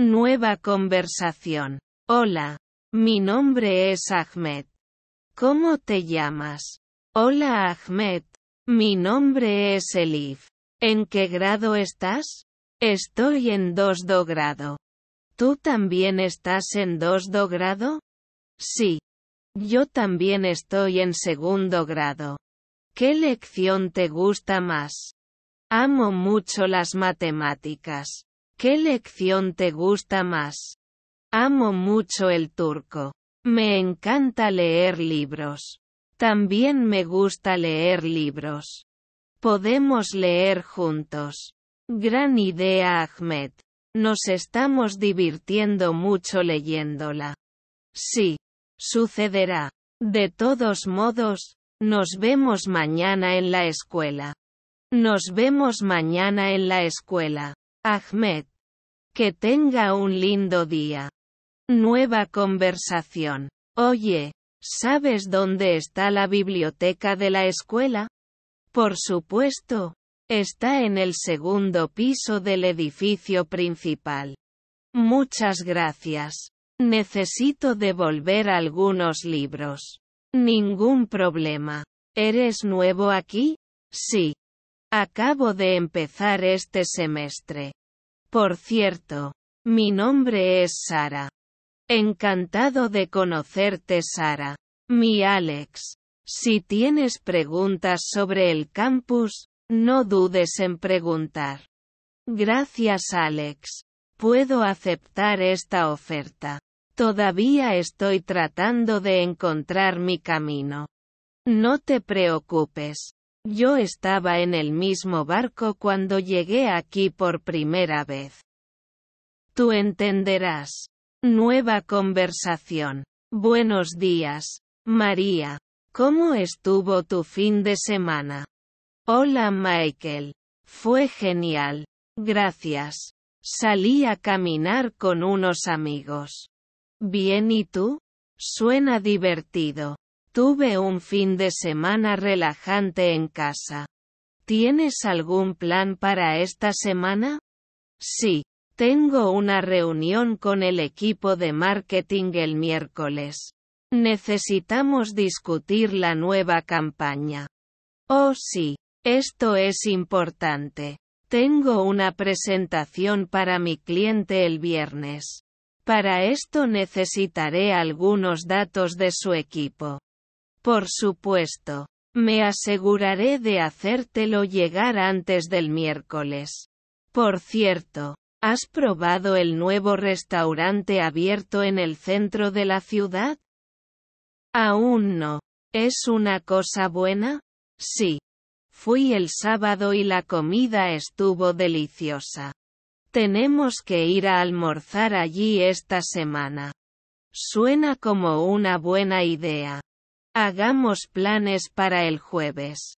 Nueva conversación. Hola. Mi nombre es Ahmed. ¿Cómo te llamas? Hola Ahmed. Mi nombre es Elif. ¿En qué grado estás? Estoy en 2 grado. ¿Tú también estás en 2 grado? Sí. Yo también estoy en segundo grado. ¿Qué lección te gusta más? Amo mucho las matemáticas. ¿Qué lección te gusta más? Amo mucho el turco. Me encanta leer libros. También me gusta leer libros. Podemos leer juntos. Gran idea, Ahmed. Nos estamos divirtiendo mucho leyéndola. Sí, sucederá. De todos modos, nos vemos mañana en la escuela. Nos vemos mañana en la escuela. Ahmed. Que tenga un lindo día. Nueva conversación. Oye, ¿sabes dónde está la biblioteca de la escuela? Por supuesto, está en el segundo piso del edificio principal. Muchas gracias. Necesito devolver algunos libros. Ningún problema. ¿Eres nuevo aquí? Sí. Acabo de empezar este semestre. Por cierto, mi nombre es Sara. Encantado de conocerte Sara. Mi Alex. Si tienes preguntas sobre el campus, no dudes en preguntar. Gracias Alex. Puedo aceptar esta oferta. Todavía estoy tratando de encontrar mi camino. No te preocupes. Yo estaba en el mismo barco cuando llegué aquí por primera vez. Tú entenderás. Nueva conversación. Buenos días, María. ¿Cómo estuvo tu fin de semana? Hola Michael. Fue genial. Gracias. Salí a caminar con unos amigos. Bien, ¿y tú? Suena divertido. Tuve un fin de semana relajante en casa. ¿Tienes algún plan para esta semana? Sí, tengo una reunión con el equipo de marketing el miércoles. Necesitamos discutir la nueva campaña. Oh sí, esto es importante. Tengo una presentación para mi cliente el viernes. Para esto necesitaré algunos datos de su equipo. Por supuesto. Me aseguraré de hacértelo llegar antes del miércoles. Por cierto, ¿has probado el nuevo restaurante abierto en el centro de la ciudad? Aún no. ¿Es una cosa buena? Sí. Fui el sábado y la comida estuvo deliciosa. Tenemos que ir a almorzar allí esta semana. Suena como una buena idea. Hagamos planes para el jueves.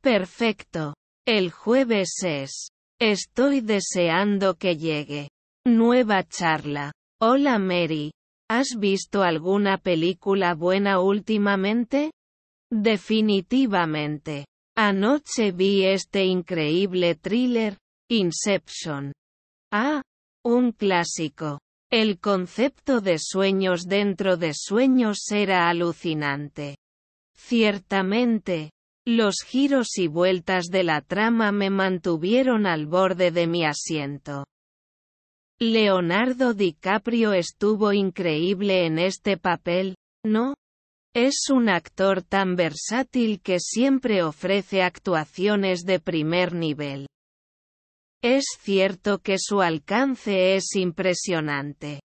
Perfecto. El jueves es. Estoy deseando que llegue. Nueva charla. Hola Mary. ¿Has visto alguna película buena últimamente? Definitivamente. Anoche vi este increíble thriller, Inception. Ah, un clásico. El concepto de sueños dentro de sueños era alucinante. Ciertamente, los giros y vueltas de la trama me mantuvieron al borde de mi asiento. Leonardo DiCaprio estuvo increíble en este papel, ¿no? Es un actor tan versátil que siempre ofrece actuaciones de primer nivel. Es cierto que su alcance es impresionante.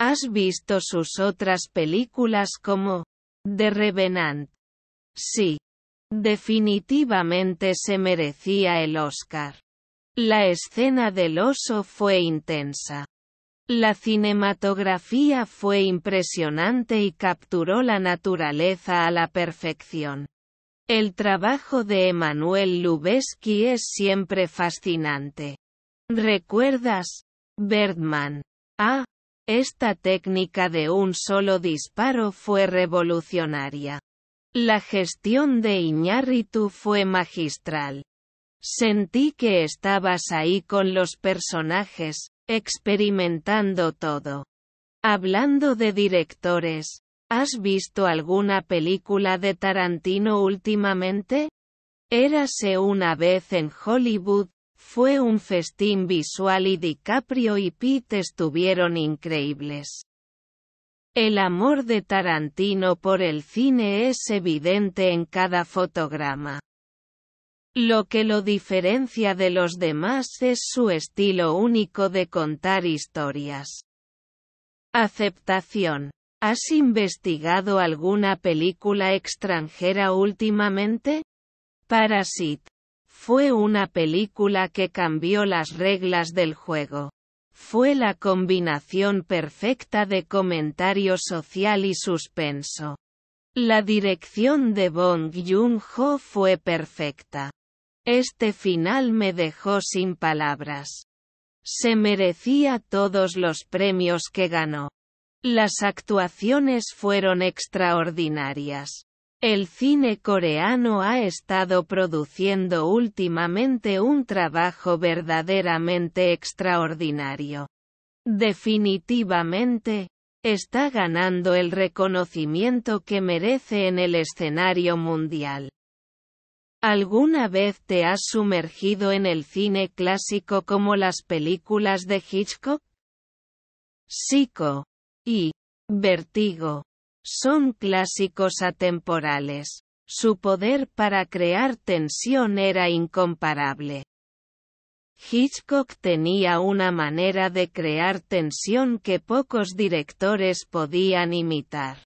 ¿Has visto sus otras películas como The Revenant? Sí. Definitivamente se merecía el Oscar. La escena del oso fue intensa. La cinematografía fue impresionante y capturó la naturaleza a la perfección. El trabajo de Emanuel Lubezki es siempre fascinante. ¿Recuerdas? Birdman. Ah, esta técnica de un solo disparo fue revolucionaria. La gestión de Iñárritu fue magistral. Sentí que estabas ahí con los personajes, experimentando todo. Hablando de directores, ¿has visto alguna película de Tarantino últimamente? Érase una vez en Hollywood fue un festín visual y DiCaprio y Pitt estuvieron increíbles. El amor de Tarantino por el cine es evidente en cada fotograma. Lo que lo diferencia de los demás es su estilo único de contar historias. Aceptación. ¿Has investigado alguna película extranjera últimamente? Parasite. Fue una película que cambió las reglas del juego. Fue la combinación perfecta de comentario social y suspenso. La dirección de Bong Joon-ho fue perfecta. Este final me dejó sin palabras. Se merecía todos los premios que ganó. Las actuaciones fueron extraordinarias. El cine coreano ha estado produciendo últimamente un trabajo verdaderamente extraordinario. Definitivamente, está ganando el reconocimiento que merece en el escenario mundial. ¿Alguna vez te has sumergido en el cine clásico como las películas de Hitchcock? Psico y Vertigo son clásicos atemporales. Su poder para crear tensión era incomparable. Hitchcock tenía una manera de crear tensión que pocos directores podían imitar.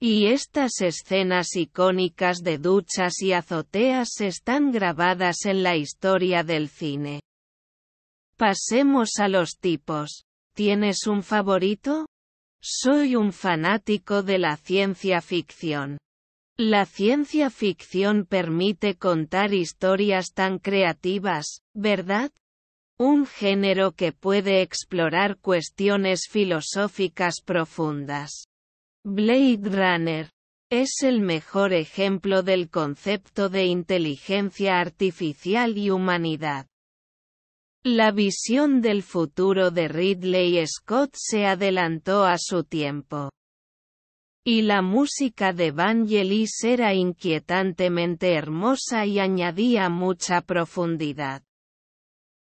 Y estas escenas icónicas de duchas y azoteas están grabadas en la historia del cine. Pasemos a los tipos. ¿Tienes un favorito? Soy un fanático de la ciencia ficción. La ciencia ficción permite contar historias tan creativas, ¿verdad? Un género que puede explorar cuestiones filosóficas profundas. Blade Runner es el mejor ejemplo del concepto de inteligencia artificial y humanidad. La visión del futuro de Ridley Scott se adelantó a su tiempo. Y la música de Vangelis era inquietantemente hermosa y añadía mucha profundidad.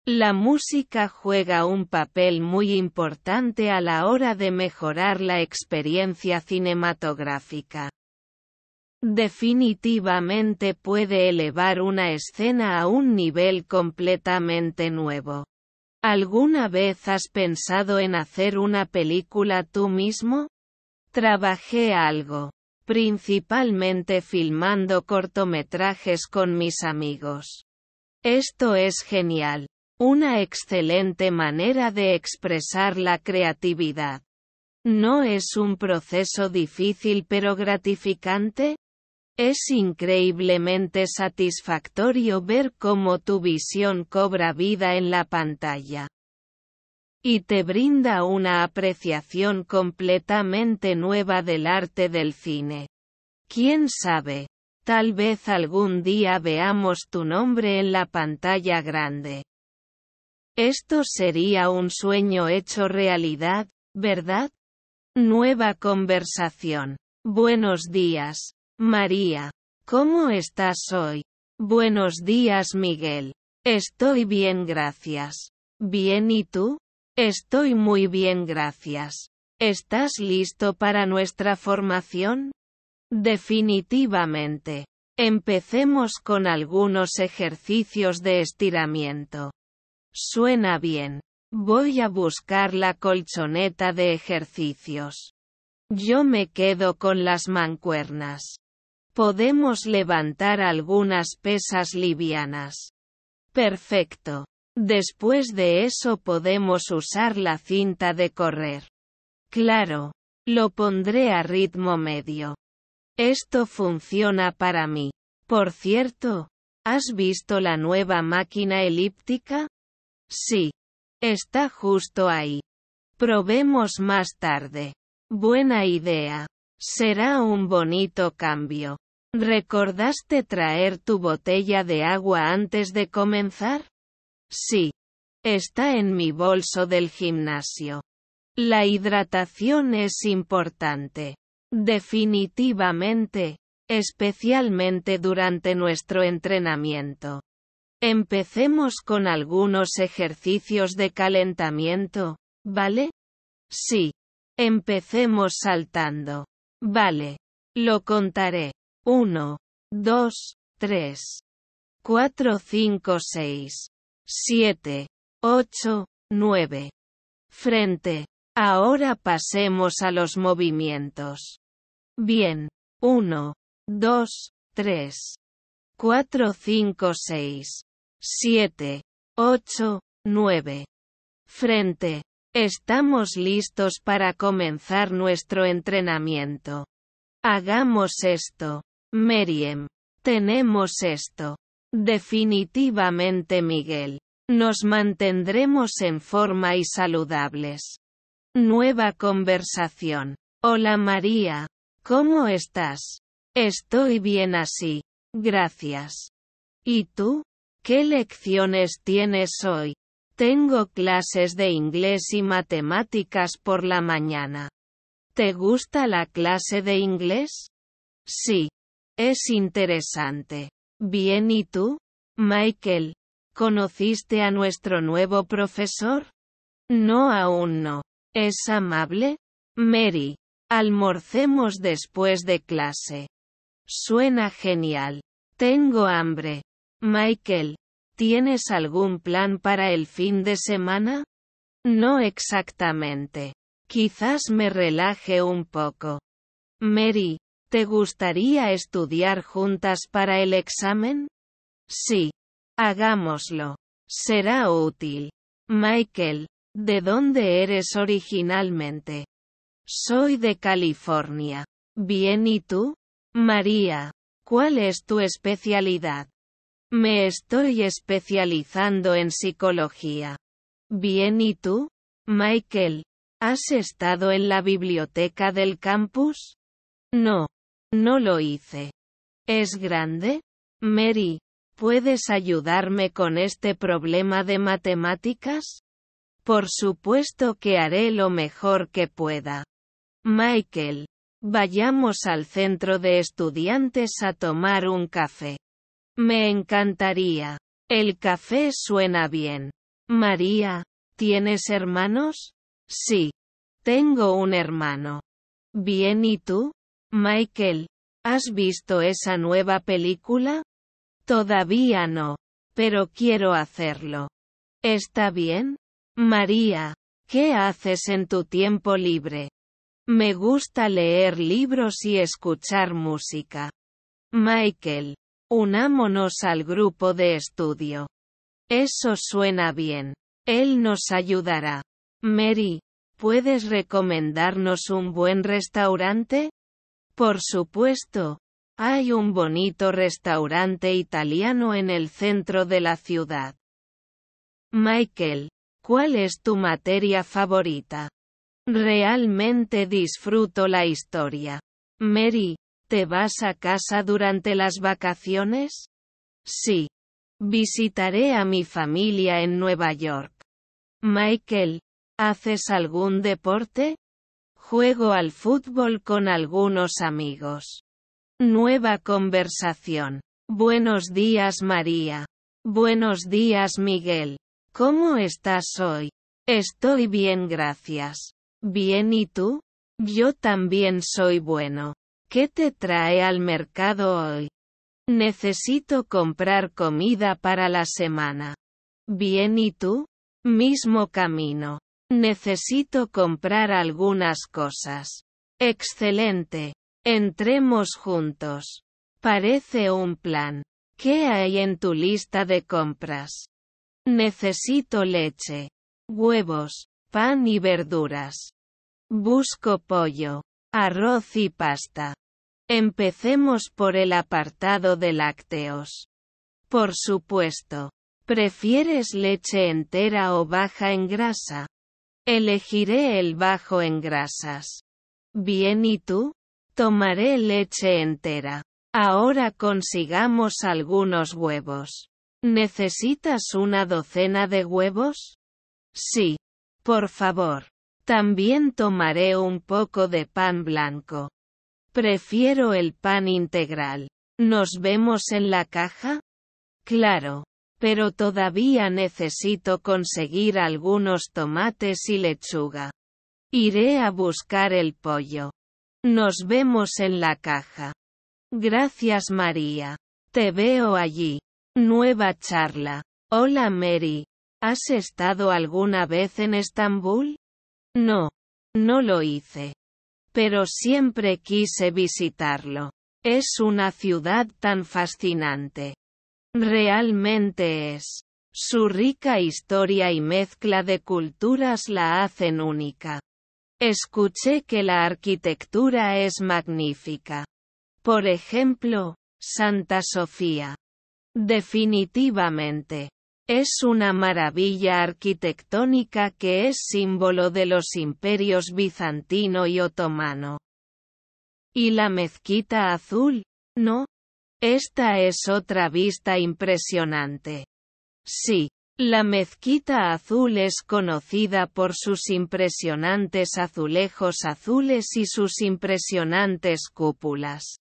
La música juega un papel muy importante a la hora de mejorar la experiencia cinematográfica definitivamente puede elevar una escena a un nivel completamente nuevo. ¿Alguna vez has pensado en hacer una película tú mismo? Trabajé algo, principalmente filmando cortometrajes con mis amigos. Esto es genial, una excelente manera de expresar la creatividad. ¿No es un proceso difícil pero gratificante? Es increíblemente satisfactorio ver cómo tu visión cobra vida en la pantalla. Y te brinda una apreciación completamente nueva del arte del cine. ¿Quién sabe? Tal vez algún día veamos tu nombre en la pantalla grande. Esto sería un sueño hecho realidad, ¿verdad? Nueva conversación. Buenos días. María. ¿Cómo estás hoy? Buenos días, Miguel. Estoy bien, gracias. ¿Bien y tú? Estoy muy bien, gracias. ¿Estás listo para nuestra formación? Definitivamente. Empecemos con algunos ejercicios de estiramiento. Suena bien. Voy a buscar la colchoneta de ejercicios. Yo me quedo con las mancuernas. Podemos levantar algunas pesas livianas. Perfecto. Después de eso podemos usar la cinta de correr. Claro. Lo pondré a ritmo medio. Esto funciona para mí. Por cierto, ¿has visto la nueva máquina elíptica? Sí. Está justo ahí. Probemos más tarde. Buena idea. Será un bonito cambio. ¿Recordaste traer tu botella de agua antes de comenzar? Sí. Está en mi bolso del gimnasio. La hidratación es importante. Definitivamente, especialmente durante nuestro entrenamiento. Empecemos con algunos ejercicios de calentamiento, ¿vale? Sí. Empecemos saltando. Vale. Lo contaré. 1, 2, 3, 4, 5, 6, 7, 8, 9. Frente. Ahora pasemos a los movimientos. Bien. 1, 2, 3, 4, 5, 6, 7, 8, 9. Frente. Estamos listos para comenzar nuestro entrenamiento. Hagamos esto. Meriem. Tenemos esto. Definitivamente Miguel. Nos mantendremos en forma y saludables. Nueva conversación. Hola María. ¿Cómo estás? Estoy bien así. Gracias. ¿Y tú? ¿Qué lecciones tienes hoy? Tengo clases de inglés y matemáticas por la mañana. ¿Te gusta la clase de inglés? Sí. Es interesante. Bien, ¿y tú? Michael, ¿conociste a nuestro nuevo profesor? No, aún no. ¿Es amable? Mary, almorcemos después de clase. Suena genial. Tengo hambre. Michael, ¿tienes algún plan para el fin de semana? No exactamente. Quizás me relaje un poco. Mary, ¿Te gustaría estudiar juntas para el examen? Sí. Hagámoslo. Será útil. Michael, ¿de dónde eres originalmente? Soy de California. Bien, ¿y tú? María, ¿cuál es tu especialidad? Me estoy especializando en psicología. Bien, ¿y tú? Michael, ¿has estado en la biblioteca del campus? No, no lo hice. ¿Es grande? Mary, ¿puedes ayudarme con este problema de matemáticas? Por supuesto que haré lo mejor que pueda. Michael, vayamos al centro de estudiantes a tomar un café. Me encantaría. El café suena bien. María, ¿tienes hermanos? Sí. Tengo un hermano. Bien, ¿y tú? Michael, ¿has visto esa nueva película? Todavía no, pero quiero hacerlo. ¿Está bien? María, ¿qué haces en tu tiempo libre? Me gusta leer libros y escuchar música. Michael, unámonos al grupo de estudio. Eso suena bien. Él nos ayudará. Mary, ¿puedes recomendarnos un buen restaurante? Por supuesto. Hay un bonito restaurante italiano en el centro de la ciudad. Michael, ¿cuál es tu materia favorita? Realmente disfruto la historia. Mary, ¿te vas a casa durante las vacaciones? Sí. Visitaré a mi familia en Nueva York. Michael, ¿haces algún deporte? Juego al fútbol con algunos amigos. Nueva conversación. Buenos días María. Buenos días Miguel. ¿Cómo estás hoy? Estoy bien gracias. Bien y tú? Yo también soy bueno. ¿Qué te trae al mercado hoy? Necesito comprar comida para la semana. Bien y tú? Mismo camino. Necesito comprar algunas cosas. Excelente. Entremos juntos. Parece un plan. ¿Qué hay en tu lista de compras? Necesito leche, huevos, pan y verduras. Busco pollo, arroz y pasta. Empecemos por el apartado de lácteos. Por supuesto. ¿Prefieres leche entera o baja en grasa? Elegiré el bajo en grasas. Bien, ¿y tú? Tomaré leche entera. Ahora consigamos algunos huevos. ¿Necesitas una docena de huevos? Sí. Por favor. También tomaré un poco de pan blanco. Prefiero el pan integral. ¿Nos vemos en la caja? Claro. Pero todavía necesito conseguir algunos tomates y lechuga. Iré a buscar el pollo. Nos vemos en la caja. Gracias María. Te veo allí. Nueva charla. Hola Mary. ¿Has estado alguna vez en Estambul? No. No lo hice. Pero siempre quise visitarlo. Es una ciudad tan fascinante. Realmente es. Su rica historia y mezcla de culturas la hacen única. Escuché que la arquitectura es magnífica. Por ejemplo, Santa Sofía. Definitivamente. Es una maravilla arquitectónica que es símbolo de los imperios bizantino y otomano. ¿Y la mezquita azul? No, esta es otra vista impresionante. Sí, la mezquita azul es conocida por sus impresionantes azulejos azules y sus impresionantes cúpulas.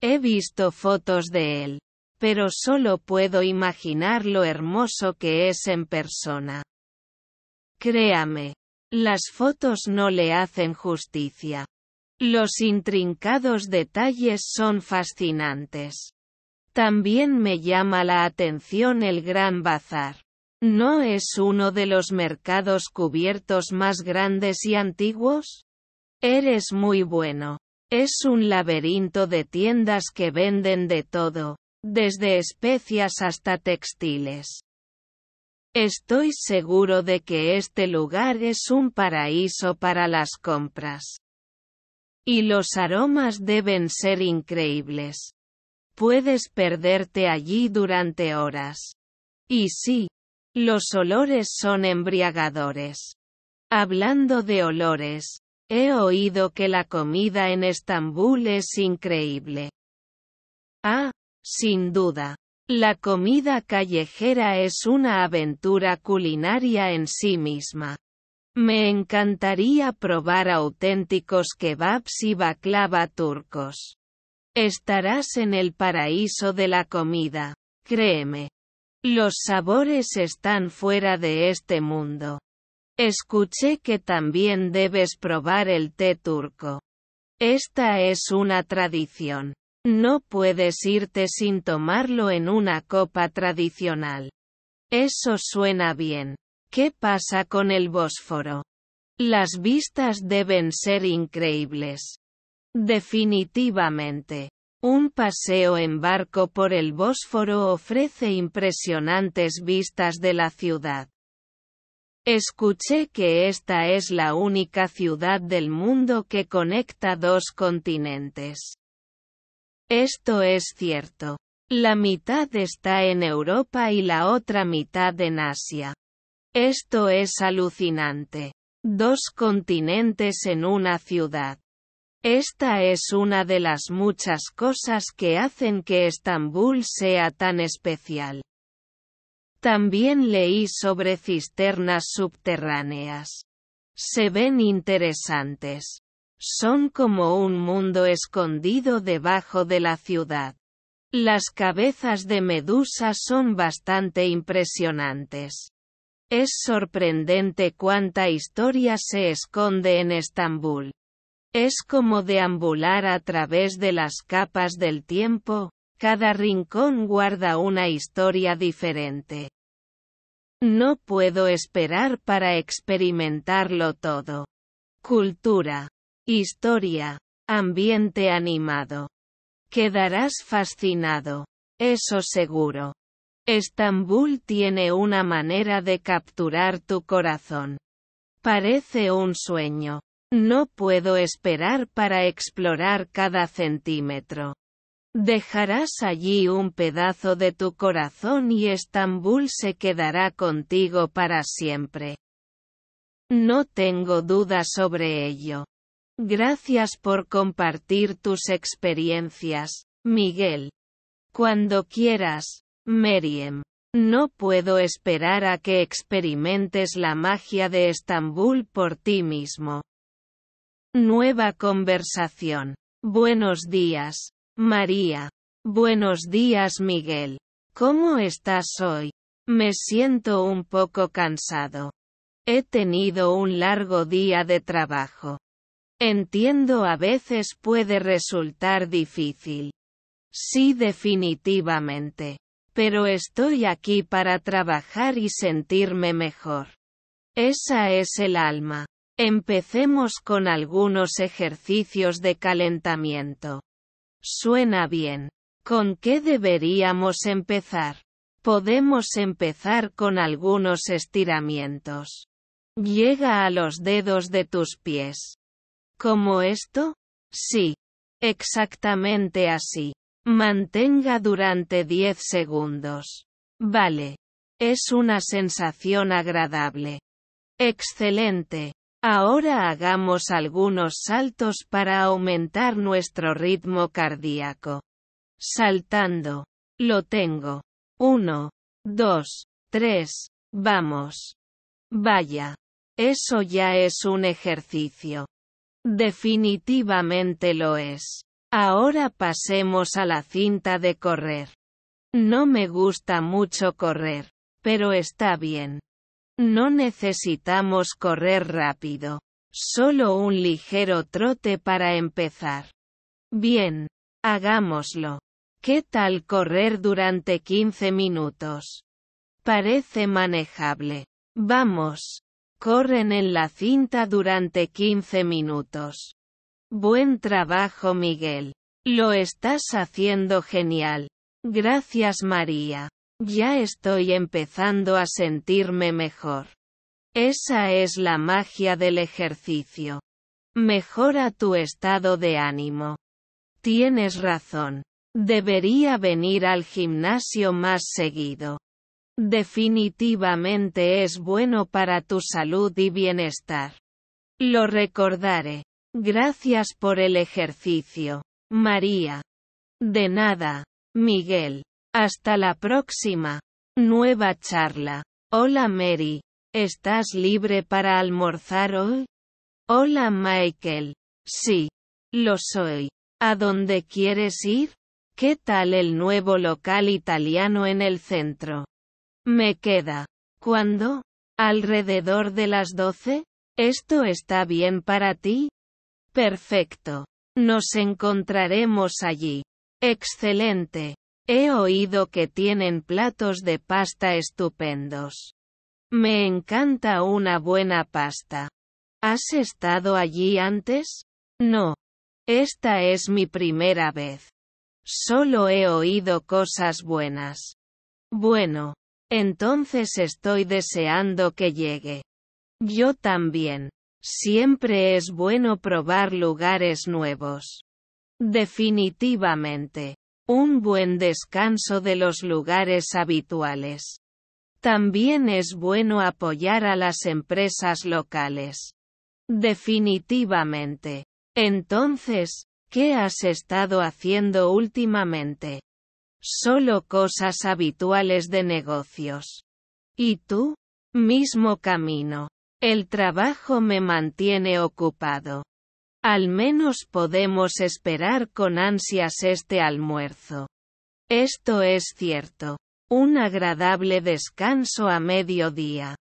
He visto fotos de él, pero solo puedo imaginar lo hermoso que es en persona. Créame, las fotos no le hacen justicia. Los intrincados detalles son fascinantes. También me llama la atención el Gran Bazar. ¿No es uno de los mercados cubiertos más grandes y antiguos? Eres muy bueno. Es un laberinto de tiendas que venden de todo, desde especias hasta textiles. Estoy seguro de que este lugar es un paraíso para las compras. Y los aromas deben ser increíbles. Puedes perderte allí durante horas. Y sí, los olores son embriagadores. Hablando de olores, he oído que la comida en Estambul es increíble. Ah, sin duda. La comida callejera es una aventura culinaria en sí misma. Me encantaría probar auténticos kebabs y baklava turcos. Estarás en el paraíso de la comida. Créeme. Los sabores están fuera de este mundo. Escuché que también debes probar el té turco. Esta es una tradición. No puedes irte sin tomarlo en una copa tradicional. Eso suena bien. ¿Qué pasa con el Bósforo? Las vistas deben ser increíbles. Definitivamente. Un paseo en barco por el Bósforo ofrece impresionantes vistas de la ciudad. Escuché que esta es la única ciudad del mundo que conecta dos continentes. Esto es cierto. La mitad está en Europa y la otra mitad en Asia. Esto es alucinante. Dos continentes en una ciudad. Esta es una de las muchas cosas que hacen que Estambul sea tan especial. También leí sobre cisternas subterráneas. Se ven interesantes. Son como un mundo escondido debajo de la ciudad. Las cabezas de medusa son bastante impresionantes. Es sorprendente cuánta historia se esconde en Estambul. Es como deambular a través de las capas del tiempo, cada rincón guarda una historia diferente. No puedo esperar para experimentarlo todo. Cultura, historia, ambiente animado. Quedarás fascinado. Eso seguro. Estambul tiene una manera de capturar tu corazón. Parece un sueño. No puedo esperar para explorar cada centímetro. Dejarás allí un pedazo de tu corazón y Estambul se quedará contigo para siempre. No tengo duda sobre ello. Gracias por compartir tus experiencias, Miguel. Cuando quieras, Meriem. No puedo esperar a que experimentes la magia de Estambul por ti mismo. Nueva conversación. Buenos días, María. Buenos días, Miguel. ¿Cómo estás hoy? Me siento un poco cansado. He tenido un largo día de trabajo. Entiendo a veces puede resultar difícil. Sí, definitivamente. Pero estoy aquí para trabajar y sentirme mejor. Esa es el alma. Empecemos con algunos ejercicios de calentamiento. Suena bien. ¿Con qué deberíamos empezar? Podemos empezar con algunos estiramientos. Llega a los dedos de tus pies. ¿Como esto? Sí. Exactamente así. Mantenga durante 10 segundos. Vale. Es una sensación agradable. Excelente. Ahora hagamos algunos saltos para aumentar nuestro ritmo cardíaco. Saltando. Lo tengo. 1, 2, 3, vamos. Vaya. Eso ya es un ejercicio. Definitivamente lo es. Ahora pasemos a la cinta de correr. No me gusta mucho correr, pero está bien. No necesitamos correr rápido. Solo un ligero trote para empezar. Bien, hagámoslo. ¿Qué tal correr durante 15 minutos? Parece manejable. Vamos. Corren en la cinta durante 15 minutos. Buen trabajo Miguel. Lo estás haciendo genial. Gracias María. Ya estoy empezando a sentirme mejor. Esa es la magia del ejercicio. Mejora tu estado de ánimo. Tienes razón. Debería venir al gimnasio más seguido. Definitivamente es bueno para tu salud y bienestar. Lo recordaré. Gracias por el ejercicio. María. De nada. Miguel. Hasta la próxima. Nueva charla. Hola Mary. ¿Estás libre para almorzar hoy? Hola Michael. Sí. Lo soy. ¿A dónde quieres ir? ¿Qué tal el nuevo local italiano en el centro? Me queda. ¿Cuándo? ¿Alrededor de las doce? ¿Esto está bien para ti? Perfecto. Nos encontraremos allí. Excelente. He oído que tienen platos de pasta estupendos. Me encanta una buena pasta. ¿Has estado allí antes? No. Esta es mi primera vez. Solo he oído cosas buenas. Bueno. Entonces estoy deseando que llegue. Yo también. Siempre es bueno probar lugares nuevos. Definitivamente. Un buen descanso de los lugares habituales. También es bueno apoyar a las empresas locales. Definitivamente. Entonces, ¿qué has estado haciendo últimamente? Solo cosas habituales de negocios. ¿Y tú? Mismo camino. El trabajo me mantiene ocupado. Al menos podemos esperar con ansias este almuerzo. Esto es cierto. Un agradable descanso a mediodía.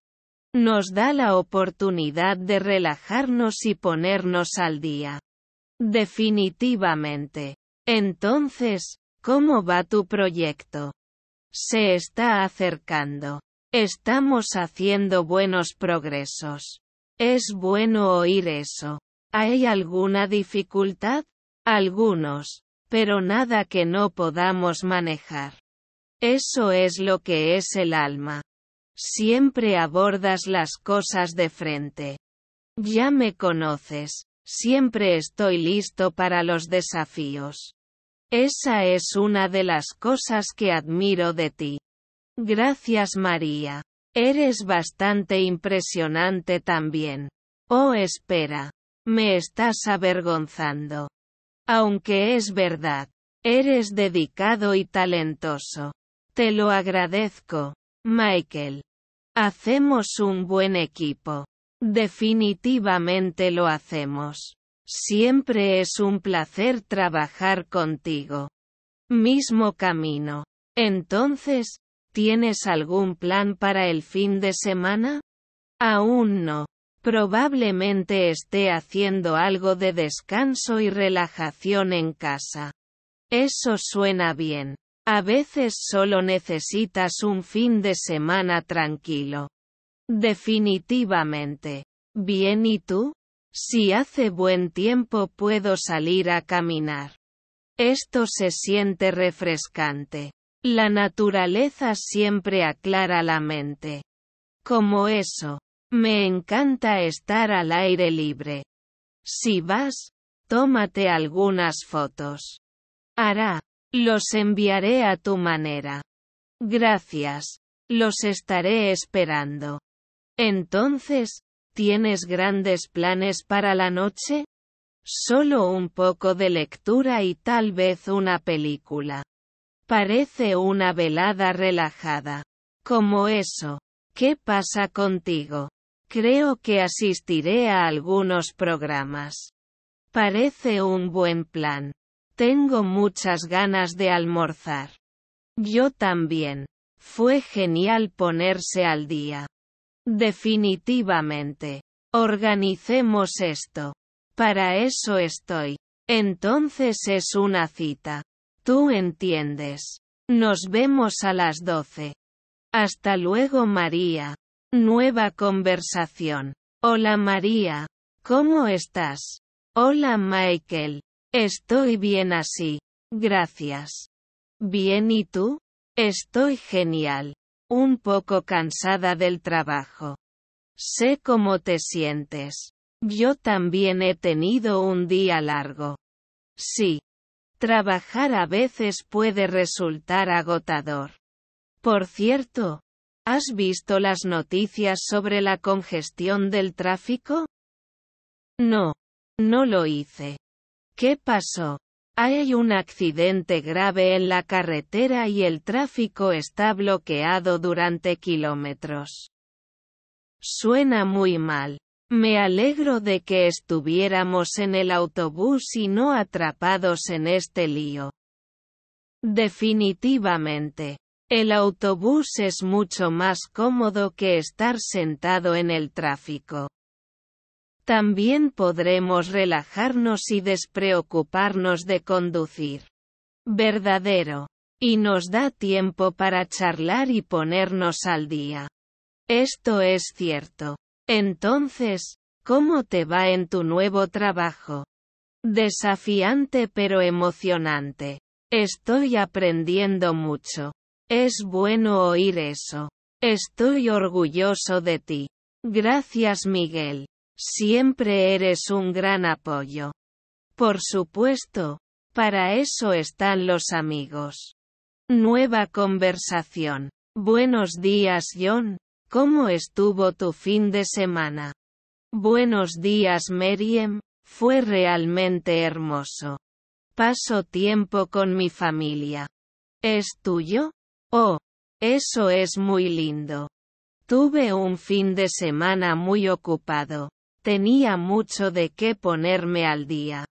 Nos da la oportunidad de relajarnos y ponernos al día. Definitivamente. Entonces, ¿cómo va tu proyecto? Se está acercando. Estamos haciendo buenos progresos. Es bueno oír eso. ¿Hay alguna dificultad? Algunos. Pero nada que no podamos manejar. Eso es lo que es el alma. Siempre abordas las cosas de frente. Ya me conoces. Siempre estoy listo para los desafíos. Esa es una de las cosas que admiro de ti. Gracias María. Eres bastante impresionante también. Oh espera. Me estás avergonzando. Aunque es verdad. Eres dedicado y talentoso. Te lo agradezco, Michael. Hacemos un buen equipo. Definitivamente lo hacemos. Siempre es un placer trabajar contigo. Mismo camino. Entonces, ¿Tienes algún plan para el fin de semana? Aún no. Probablemente esté haciendo algo de descanso y relajación en casa. Eso suena bien. A veces solo necesitas un fin de semana tranquilo. Definitivamente. Bien, ¿y tú? Si hace buen tiempo puedo salir a caminar. Esto se siente refrescante. La naturaleza siempre aclara la mente. Como eso. Me encanta estar al aire libre. Si vas, tómate algunas fotos. Hará. Los enviaré a tu manera. Gracias. Los estaré esperando. Entonces, ¿tienes grandes planes para la noche? Solo un poco de lectura y tal vez una película. Parece una velada relajada. Como eso. ¿Qué pasa contigo? Creo que asistiré a algunos programas. Parece un buen plan. Tengo muchas ganas de almorzar. Yo también. Fue genial ponerse al día. Definitivamente. Organicemos esto. Para eso estoy. Entonces es una cita. Tú entiendes. Nos vemos a las 12. Hasta luego María. Nueva conversación. Hola María. ¿Cómo estás? Hola Michael. Estoy bien así. Gracias. Bien y tú? Estoy genial. Un poco cansada del trabajo. Sé cómo te sientes. Yo también he tenido un día largo. Sí, Trabajar a veces puede resultar agotador. Por cierto, ¿has visto las noticias sobre la congestión del tráfico? No, no lo hice. ¿Qué pasó? Hay un accidente grave en la carretera y el tráfico está bloqueado durante kilómetros. Suena muy mal. Me alegro de que estuviéramos en el autobús y no atrapados en este lío. Definitivamente. El autobús es mucho más cómodo que estar sentado en el tráfico. También podremos relajarnos y despreocuparnos de conducir. Verdadero. Y nos da tiempo para charlar y ponernos al día. Esto es cierto. Entonces, ¿cómo te va en tu nuevo trabajo? Desafiante pero emocionante. Estoy aprendiendo mucho. Es bueno oír eso. Estoy orgulloso de ti. Gracias Miguel. Siempre eres un gran apoyo. Por supuesto, para eso están los amigos. Nueva conversación. Buenos días John, ¿Cómo estuvo tu fin de semana? Buenos días Meriem, fue realmente hermoso. Paso tiempo con mi familia. ¿Es tuyo? Oh, eso es muy lindo. Tuve un fin de semana muy ocupado. Tenía mucho de qué ponerme al día.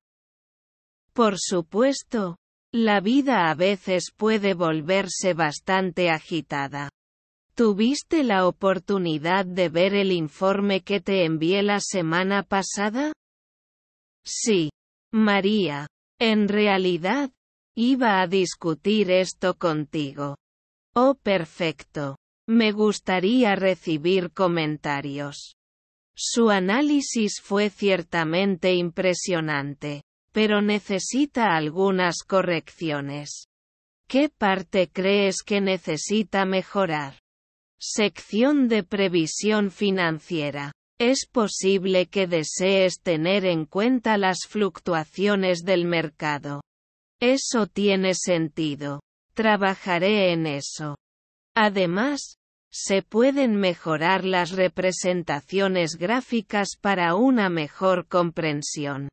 Por supuesto, la vida a veces puede volverse bastante agitada. ¿Tuviste la oportunidad de ver el informe que te envié la semana pasada? Sí. María. En realidad, iba a discutir esto contigo. Oh, perfecto. Me gustaría recibir comentarios. Su análisis fue ciertamente impresionante, pero necesita algunas correcciones. ¿Qué parte crees que necesita mejorar? Sección de previsión financiera. Es posible que desees tener en cuenta las fluctuaciones del mercado. Eso tiene sentido. Trabajaré en eso. Además, se pueden mejorar las representaciones gráficas para una mejor comprensión.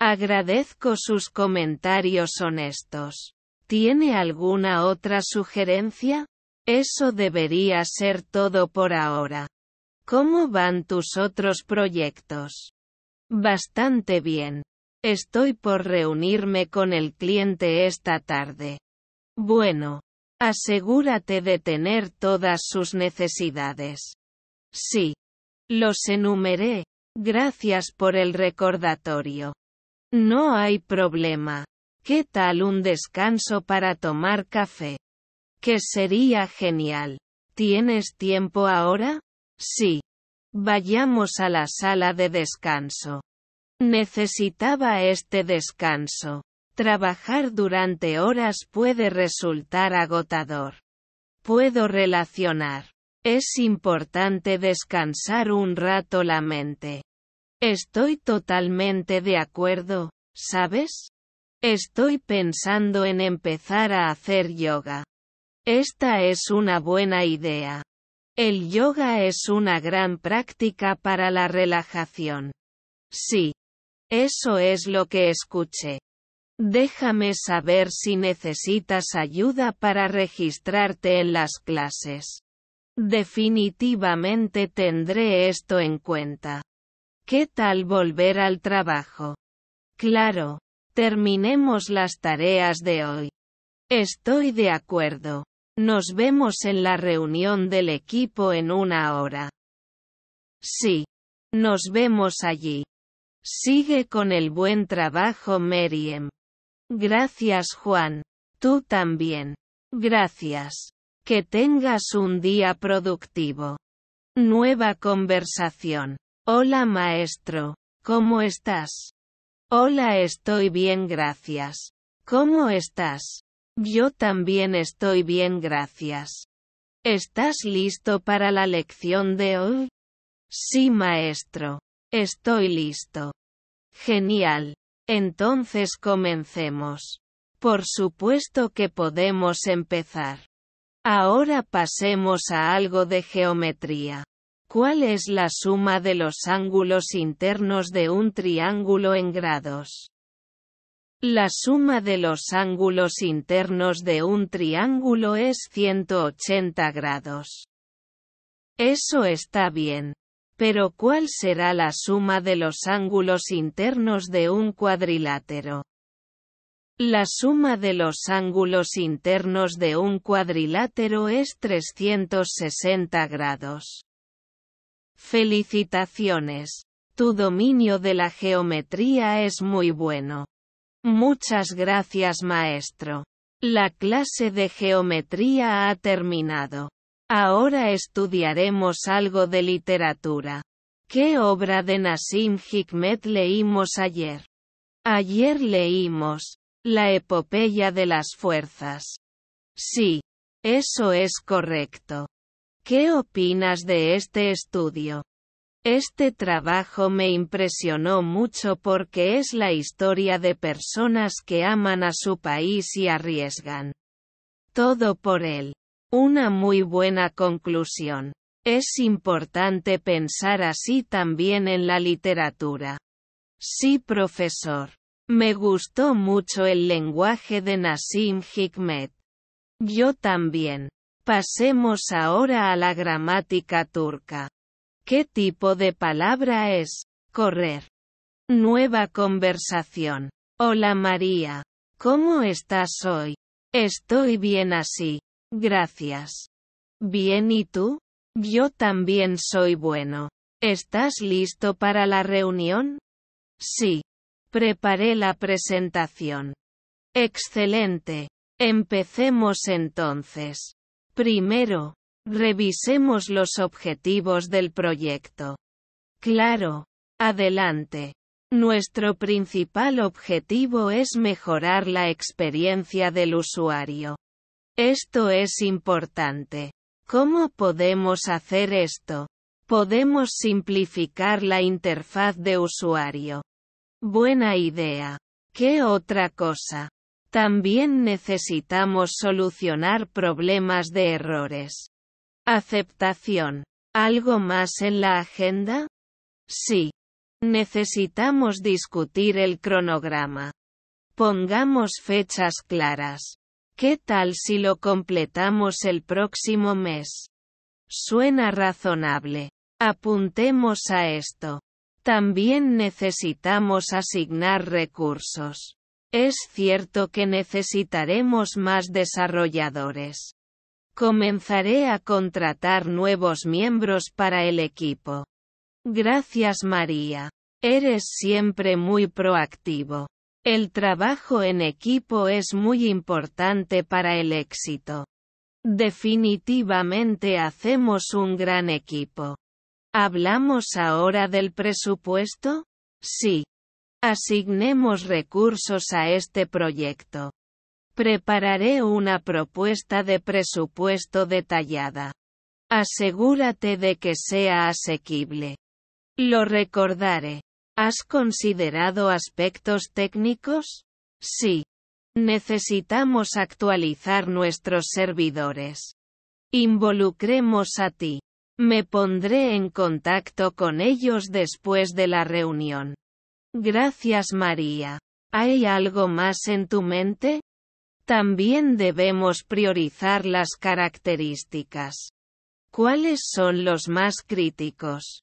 Agradezco sus comentarios honestos. ¿Tiene alguna otra sugerencia? Eso debería ser todo por ahora. ¿Cómo van tus otros proyectos? Bastante bien. Estoy por reunirme con el cliente esta tarde. Bueno. Asegúrate de tener todas sus necesidades. Sí. Los enumeré. Gracias por el recordatorio. No hay problema. ¿Qué tal un descanso para tomar café? Que sería genial. ¿Tienes tiempo ahora? Sí. Vayamos a la sala de descanso. Necesitaba este descanso. Trabajar durante horas puede resultar agotador. Puedo relacionar. Es importante descansar un rato la mente. Estoy totalmente de acuerdo, ¿sabes? Estoy pensando en empezar a hacer yoga. Esta es una buena idea. El yoga es una gran práctica para la relajación. Sí. Eso es lo que escuché. Déjame saber si necesitas ayuda para registrarte en las clases. Definitivamente tendré esto en cuenta. ¿Qué tal volver al trabajo? Claro. Terminemos las tareas de hoy. Estoy de acuerdo. Nos vemos en la reunión del equipo en una hora. Sí. Nos vemos allí. Sigue con el buen trabajo, Meriem. Gracias, Juan. Tú también. Gracias. Que tengas un día productivo. Nueva conversación. Hola, maestro. ¿Cómo estás? Hola, estoy bien, gracias. ¿Cómo estás? Yo también estoy bien, gracias. ¿Estás listo para la lección de hoy? Sí, maestro. Estoy listo. Genial. Entonces comencemos. Por supuesto que podemos empezar. Ahora pasemos a algo de geometría. ¿Cuál es la suma de los ángulos internos de un triángulo en grados? La suma de los ángulos internos de un triángulo es 180 grados. Eso está bien. Pero ¿cuál será la suma de los ángulos internos de un cuadrilátero? La suma de los ángulos internos de un cuadrilátero es 360 grados. Felicitaciones. Tu dominio de la geometría es muy bueno. Muchas gracias maestro. La clase de geometría ha terminado. Ahora estudiaremos algo de literatura. ¿Qué obra de Nassim Hikmet leímos ayer? Ayer leímos La epopeya de las fuerzas. Sí, eso es correcto. ¿Qué opinas de este estudio? Este trabajo me impresionó mucho porque es la historia de personas que aman a su país y arriesgan todo por él. Una muy buena conclusión. Es importante pensar así también en la literatura. Sí, profesor. Me gustó mucho el lenguaje de Nasim Hikmet. Yo también. Pasemos ahora a la gramática turca. ¿Qué tipo de palabra es? Correr. Nueva conversación. Hola María. ¿Cómo estás hoy? Estoy bien así. Gracias. Bien y tú? Yo también soy bueno. ¿Estás listo para la reunión? Sí. Preparé la presentación. Excelente. Empecemos entonces. Primero, Revisemos los objetivos del proyecto. Claro. Adelante. Nuestro principal objetivo es mejorar la experiencia del usuario. Esto es importante. ¿Cómo podemos hacer esto? Podemos simplificar la interfaz de usuario. Buena idea. ¿Qué otra cosa? También necesitamos solucionar problemas de errores. Aceptación. ¿Algo más en la agenda? Sí. Necesitamos discutir el cronograma. Pongamos fechas claras. ¿Qué tal si lo completamos el próximo mes? Suena razonable. Apuntemos a esto. También necesitamos asignar recursos. Es cierto que necesitaremos más desarrolladores. Comenzaré a contratar nuevos miembros para el equipo. Gracias María. Eres siempre muy proactivo. El trabajo en equipo es muy importante para el éxito. Definitivamente hacemos un gran equipo. ¿Hablamos ahora del presupuesto? Sí. Asignemos recursos a este proyecto. Prepararé una propuesta de presupuesto detallada. Asegúrate de que sea asequible. Lo recordaré. ¿Has considerado aspectos técnicos? Sí. Necesitamos actualizar nuestros servidores. Involucremos a ti. Me pondré en contacto con ellos después de la reunión. Gracias María. ¿Hay algo más en tu mente? También debemos priorizar las características. ¿Cuáles son los más críticos?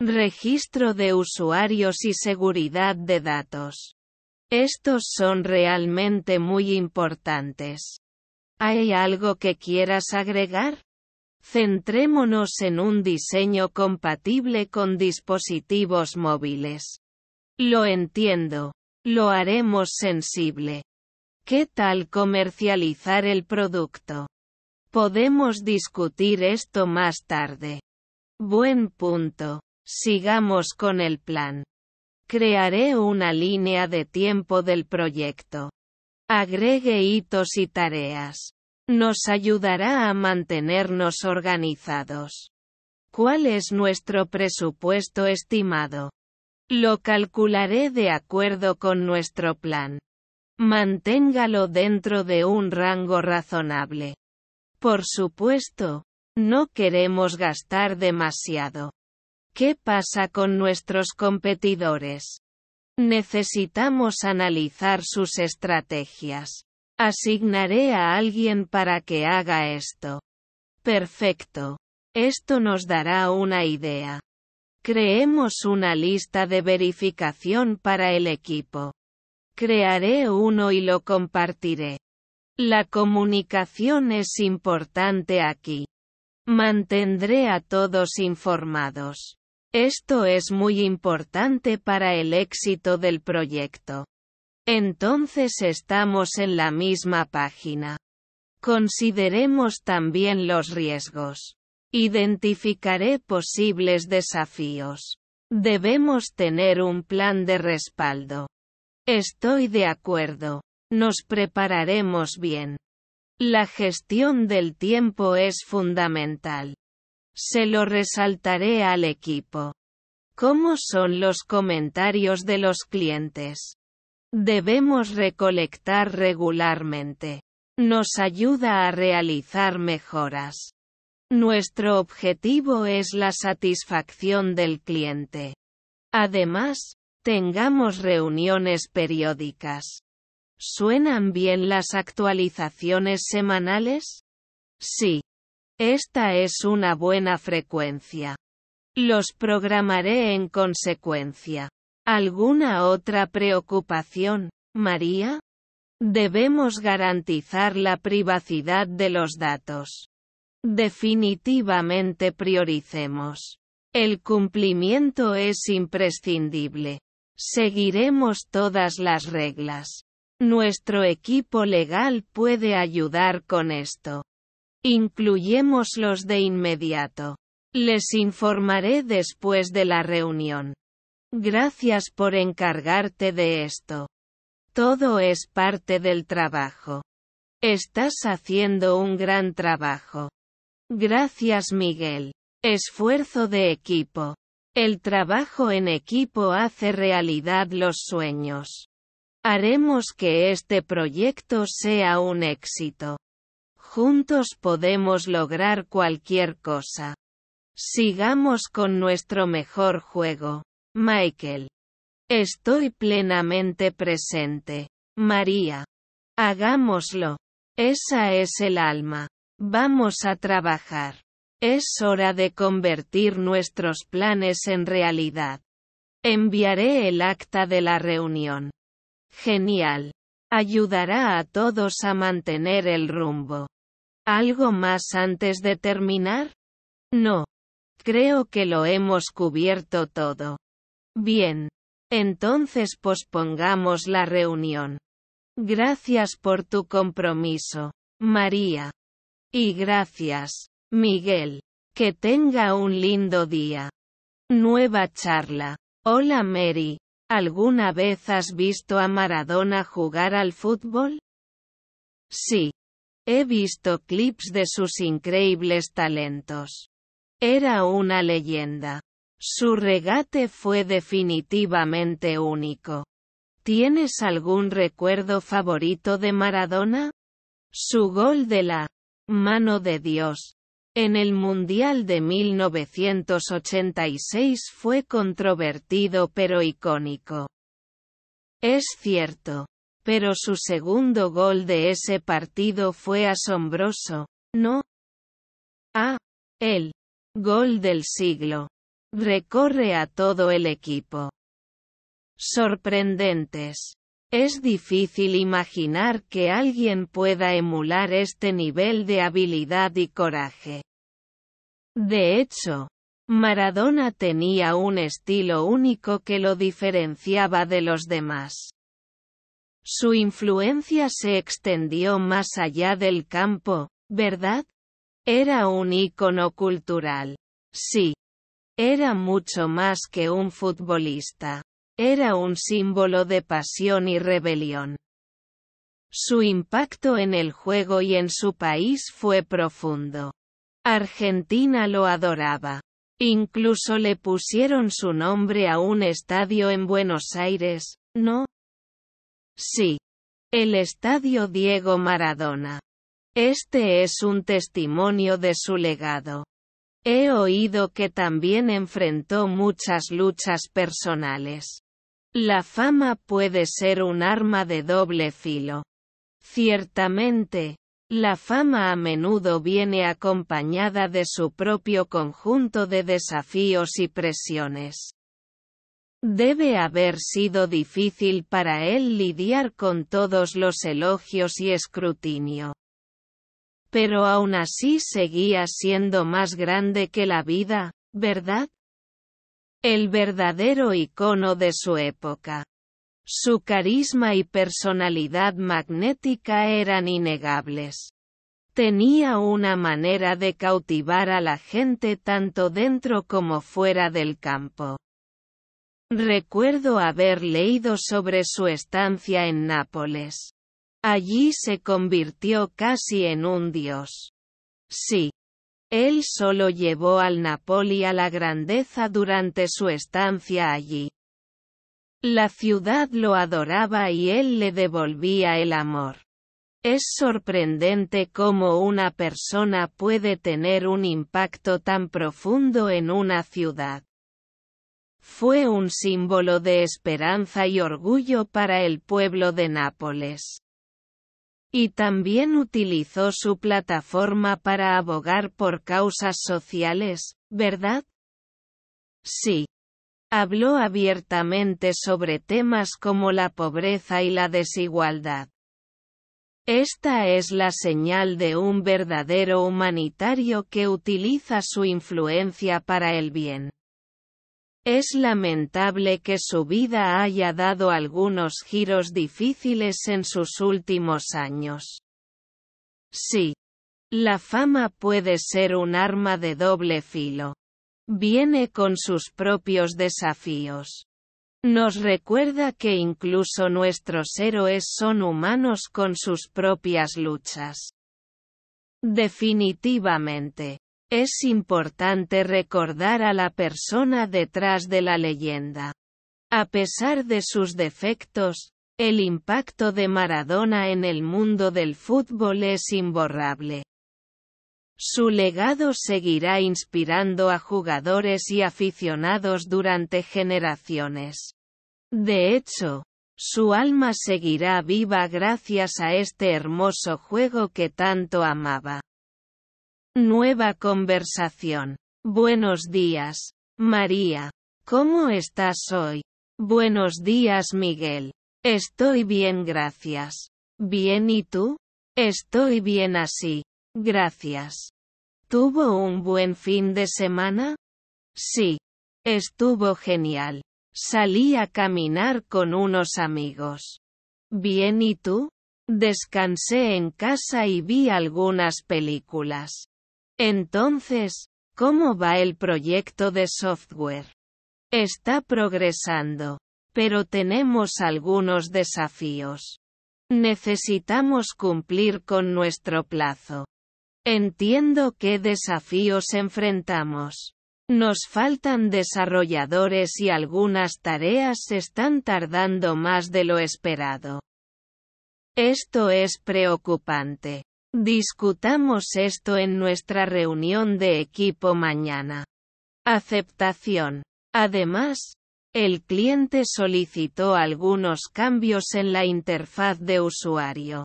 Registro de usuarios y seguridad de datos. Estos son realmente muy importantes. ¿Hay algo que quieras agregar? Centrémonos en un diseño compatible con dispositivos móviles. Lo entiendo. Lo haremos sensible. ¿Qué tal comercializar el producto? Podemos discutir esto más tarde. Buen punto. Sigamos con el plan. Crearé una línea de tiempo del proyecto. Agregue hitos y tareas. Nos ayudará a mantenernos organizados. ¿Cuál es nuestro presupuesto estimado? Lo calcularé de acuerdo con nuestro plan. Manténgalo dentro de un rango razonable. Por supuesto, no queremos gastar demasiado. ¿Qué pasa con nuestros competidores? Necesitamos analizar sus estrategias. Asignaré a alguien para que haga esto. Perfecto. Esto nos dará una idea. Creemos una lista de verificación para el equipo. Crearé uno y lo compartiré. La comunicación es importante aquí. Mantendré a todos informados. Esto es muy importante para el éxito del proyecto. Entonces estamos en la misma página. Consideremos también los riesgos. Identificaré posibles desafíos. Debemos tener un plan de respaldo. Estoy de acuerdo. Nos prepararemos bien. La gestión del tiempo es fundamental. Se lo resaltaré al equipo. ¿Cómo son los comentarios de los clientes? Debemos recolectar regularmente. Nos ayuda a realizar mejoras. Nuestro objetivo es la satisfacción del cliente. Además, Tengamos reuniones periódicas. ¿Suenan bien las actualizaciones semanales? Sí. Esta es una buena frecuencia. Los programaré en consecuencia. ¿Alguna otra preocupación, María? Debemos garantizar la privacidad de los datos. Definitivamente prioricemos. El cumplimiento es imprescindible. Seguiremos todas las reglas. Nuestro equipo legal puede ayudar con esto. Incluyémoslos de inmediato. Les informaré después de la reunión. Gracias por encargarte de esto. Todo es parte del trabajo. Estás haciendo un gran trabajo. Gracias Miguel. Esfuerzo de equipo. El trabajo en equipo hace realidad los sueños. Haremos que este proyecto sea un éxito. Juntos podemos lograr cualquier cosa. Sigamos con nuestro mejor juego. Michael. Estoy plenamente presente. María. Hagámoslo. Esa es el alma. Vamos a trabajar. Es hora de convertir nuestros planes en realidad. Enviaré el acta de la reunión. Genial. Ayudará a todos a mantener el rumbo. ¿Algo más antes de terminar? No. Creo que lo hemos cubierto todo. Bien. Entonces pospongamos la reunión. Gracias por tu compromiso, María. Y gracias. Miguel. Que tenga un lindo día. Nueva charla. Hola Mary. ¿Alguna vez has visto a Maradona jugar al fútbol? Sí. He visto clips de sus increíbles talentos. Era una leyenda. Su regate fue definitivamente único. ¿Tienes algún recuerdo favorito de Maradona? Su gol de la mano de Dios en el Mundial de 1986 fue controvertido pero icónico. Es cierto. Pero su segundo gol de ese partido fue asombroso, ¿no? Ah. El. Gol del siglo. Recorre a todo el equipo. Sorprendentes. Es difícil imaginar que alguien pueda emular este nivel de habilidad y coraje. De hecho, Maradona tenía un estilo único que lo diferenciaba de los demás. Su influencia se extendió más allá del campo, ¿verdad? Era un ícono cultural. Sí. Era mucho más que un futbolista. Era un símbolo de pasión y rebelión. Su impacto en el juego y en su país fue profundo. Argentina lo adoraba. Incluso le pusieron su nombre a un estadio en Buenos Aires, ¿no? Sí. El Estadio Diego Maradona. Este es un testimonio de su legado. He oído que también enfrentó muchas luchas personales. La fama puede ser un arma de doble filo. Ciertamente, la fama a menudo viene acompañada de su propio conjunto de desafíos y presiones. Debe haber sido difícil para él lidiar con todos los elogios y escrutinio. Pero aún así seguía siendo más grande que la vida, ¿verdad? el verdadero icono de su época. Su carisma y personalidad magnética eran innegables. Tenía una manera de cautivar a la gente tanto dentro como fuera del campo. Recuerdo haber leído sobre su estancia en Nápoles. Allí se convirtió casi en un dios. Sí, él solo llevó al Napoli a la grandeza durante su estancia allí. La ciudad lo adoraba y él le devolvía el amor. Es sorprendente cómo una persona puede tener un impacto tan profundo en una ciudad. Fue un símbolo de esperanza y orgullo para el pueblo de Nápoles. Y también utilizó su plataforma para abogar por causas sociales, ¿verdad? Sí. Habló abiertamente sobre temas como la pobreza y la desigualdad. Esta es la señal de un verdadero humanitario que utiliza su influencia para el bien. Es lamentable que su vida haya dado algunos giros difíciles en sus últimos años. Sí. La fama puede ser un arma de doble filo. Viene con sus propios desafíos. Nos recuerda que incluso nuestros héroes son humanos con sus propias luchas. Definitivamente. Es importante recordar a la persona detrás de la leyenda. A pesar de sus defectos, el impacto de Maradona en el mundo del fútbol es imborrable. Su legado seguirá inspirando a jugadores y aficionados durante generaciones. De hecho, su alma seguirá viva gracias a este hermoso juego que tanto amaba. Nueva conversación. Buenos días, María. ¿Cómo estás hoy? Buenos días, Miguel. Estoy bien, gracias. Bien, ¿y tú? Estoy bien así. Gracias. ¿Tuvo un buen fin de semana? Sí. Estuvo genial. Salí a caminar con unos amigos. Bien, ¿y tú? Descansé en casa y vi algunas películas. Entonces, ¿cómo va el proyecto de software? Está progresando. Pero tenemos algunos desafíos. Necesitamos cumplir con nuestro plazo. Entiendo qué desafíos enfrentamos. Nos faltan desarrolladores y algunas tareas están tardando más de lo esperado. Esto es preocupante. Discutamos esto en nuestra reunión de equipo mañana. Aceptación. Además, el cliente solicitó algunos cambios en la interfaz de usuario.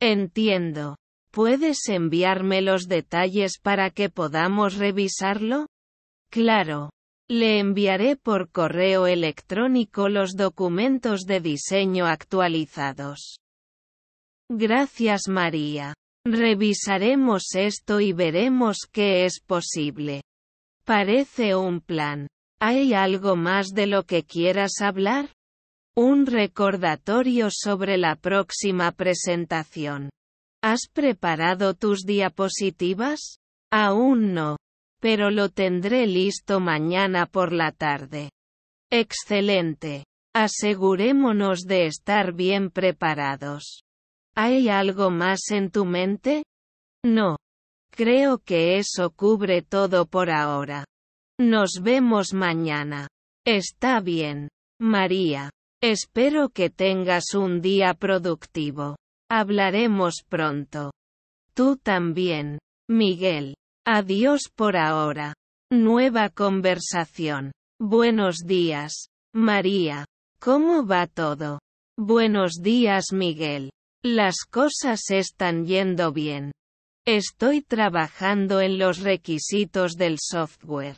Entiendo. ¿Puedes enviarme los detalles para que podamos revisarlo? Claro. Le enviaré por correo electrónico los documentos de diseño actualizados. Gracias María. Revisaremos esto y veremos qué es posible. Parece un plan. ¿Hay algo más de lo que quieras hablar? Un recordatorio sobre la próxima presentación. ¿Has preparado tus diapositivas? Aún no. Pero lo tendré listo mañana por la tarde. Excelente. Asegurémonos de estar bien preparados. ¿Hay algo más en tu mente? No. Creo que eso cubre todo por ahora. Nos vemos mañana. Está bien. María. Espero que tengas un día productivo. Hablaremos pronto. Tú también. Miguel. Adiós por ahora. Nueva conversación. Buenos días. María. ¿Cómo va todo? Buenos días, Miguel. Las cosas están yendo bien. Estoy trabajando en los requisitos del software.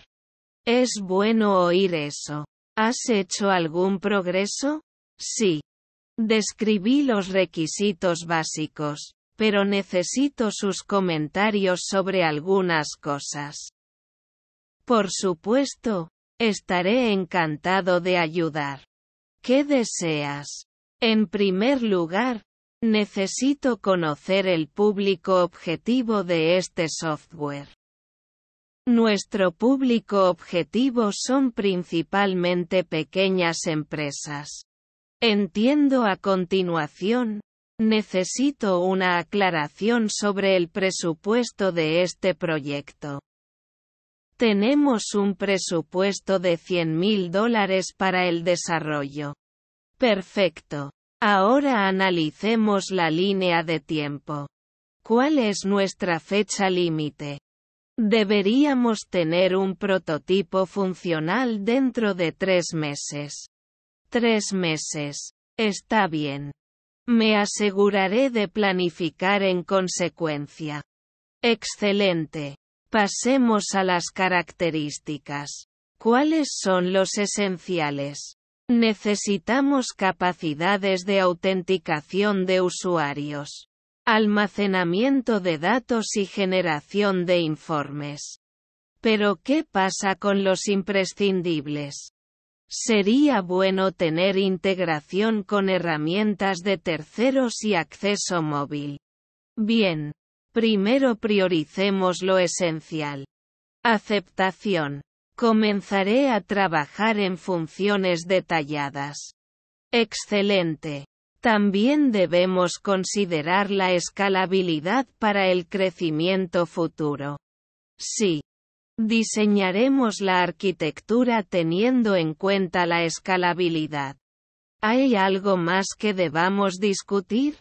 Es bueno oír eso. ¿Has hecho algún progreso? Sí. Describí los requisitos básicos, pero necesito sus comentarios sobre algunas cosas. Por supuesto, estaré encantado de ayudar. ¿Qué deseas? En primer lugar, Necesito conocer el público objetivo de este software. Nuestro público objetivo son principalmente pequeñas empresas. Entiendo a continuación. Necesito una aclaración sobre el presupuesto de este proyecto. Tenemos un presupuesto de 100.000 mil dólares para el desarrollo. Perfecto. Ahora analicemos la línea de tiempo. ¿Cuál es nuestra fecha límite? Deberíamos tener un prototipo funcional dentro de tres meses. Tres meses. Está bien. Me aseguraré de planificar en consecuencia. Excelente. Pasemos a las características. ¿Cuáles son los esenciales? Necesitamos capacidades de autenticación de usuarios, almacenamiento de datos y generación de informes. Pero ¿qué pasa con los imprescindibles? Sería bueno tener integración con herramientas de terceros y acceso móvil. Bien. Primero prioricemos lo esencial. Aceptación. Comenzaré a trabajar en funciones detalladas. Excelente. También debemos considerar la escalabilidad para el crecimiento futuro. Sí. Diseñaremos la arquitectura teniendo en cuenta la escalabilidad. ¿Hay algo más que debamos discutir?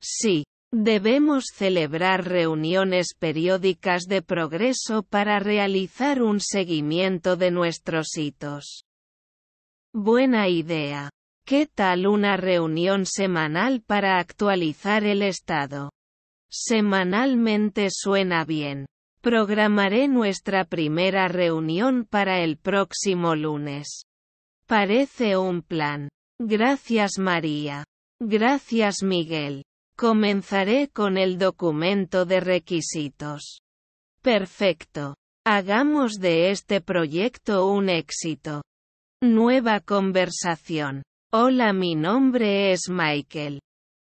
Sí. Debemos celebrar reuniones periódicas de progreso para realizar un seguimiento de nuestros hitos. Buena idea. ¿Qué tal una reunión semanal para actualizar el estado? Semanalmente suena bien. Programaré nuestra primera reunión para el próximo lunes. Parece un plan. Gracias María. Gracias Miguel. Comenzaré con el documento de requisitos. Perfecto. Hagamos de este proyecto un éxito. Nueva conversación. Hola, mi nombre es Michael.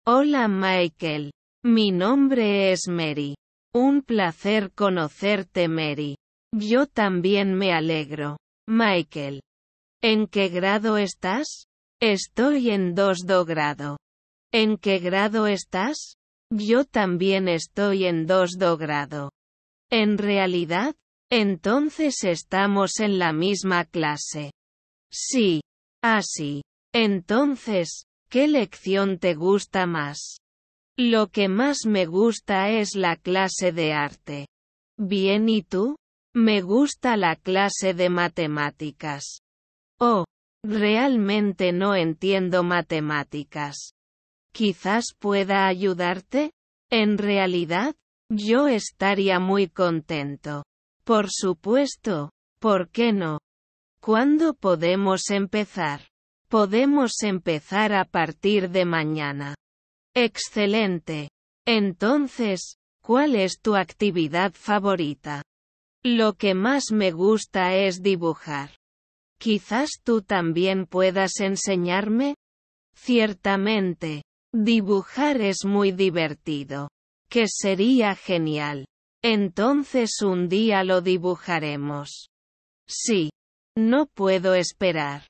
Hola, Michael. Mi nombre es Mary. Un placer conocerte, Mary. Yo también me alegro. Michael. ¿En qué grado estás? Estoy en 2 do grado. ¿En qué grado estás? Yo también estoy en 2 grado. En realidad, entonces estamos en la misma clase. Sí. Así. Entonces, ¿qué lección te gusta más? Lo que más me gusta es la clase de arte. Bien, ¿y tú? Me gusta la clase de matemáticas. Oh, realmente no entiendo matemáticas. Quizás pueda ayudarte. En realidad, yo estaría muy contento. Por supuesto, ¿por qué no? ¿Cuándo podemos empezar? Podemos empezar a partir de mañana. Excelente. Entonces, ¿cuál es tu actividad favorita? Lo que más me gusta es dibujar. Quizás tú también puedas enseñarme. Ciertamente, Dibujar es muy divertido. Que sería genial. Entonces un día lo dibujaremos. Sí. No puedo esperar.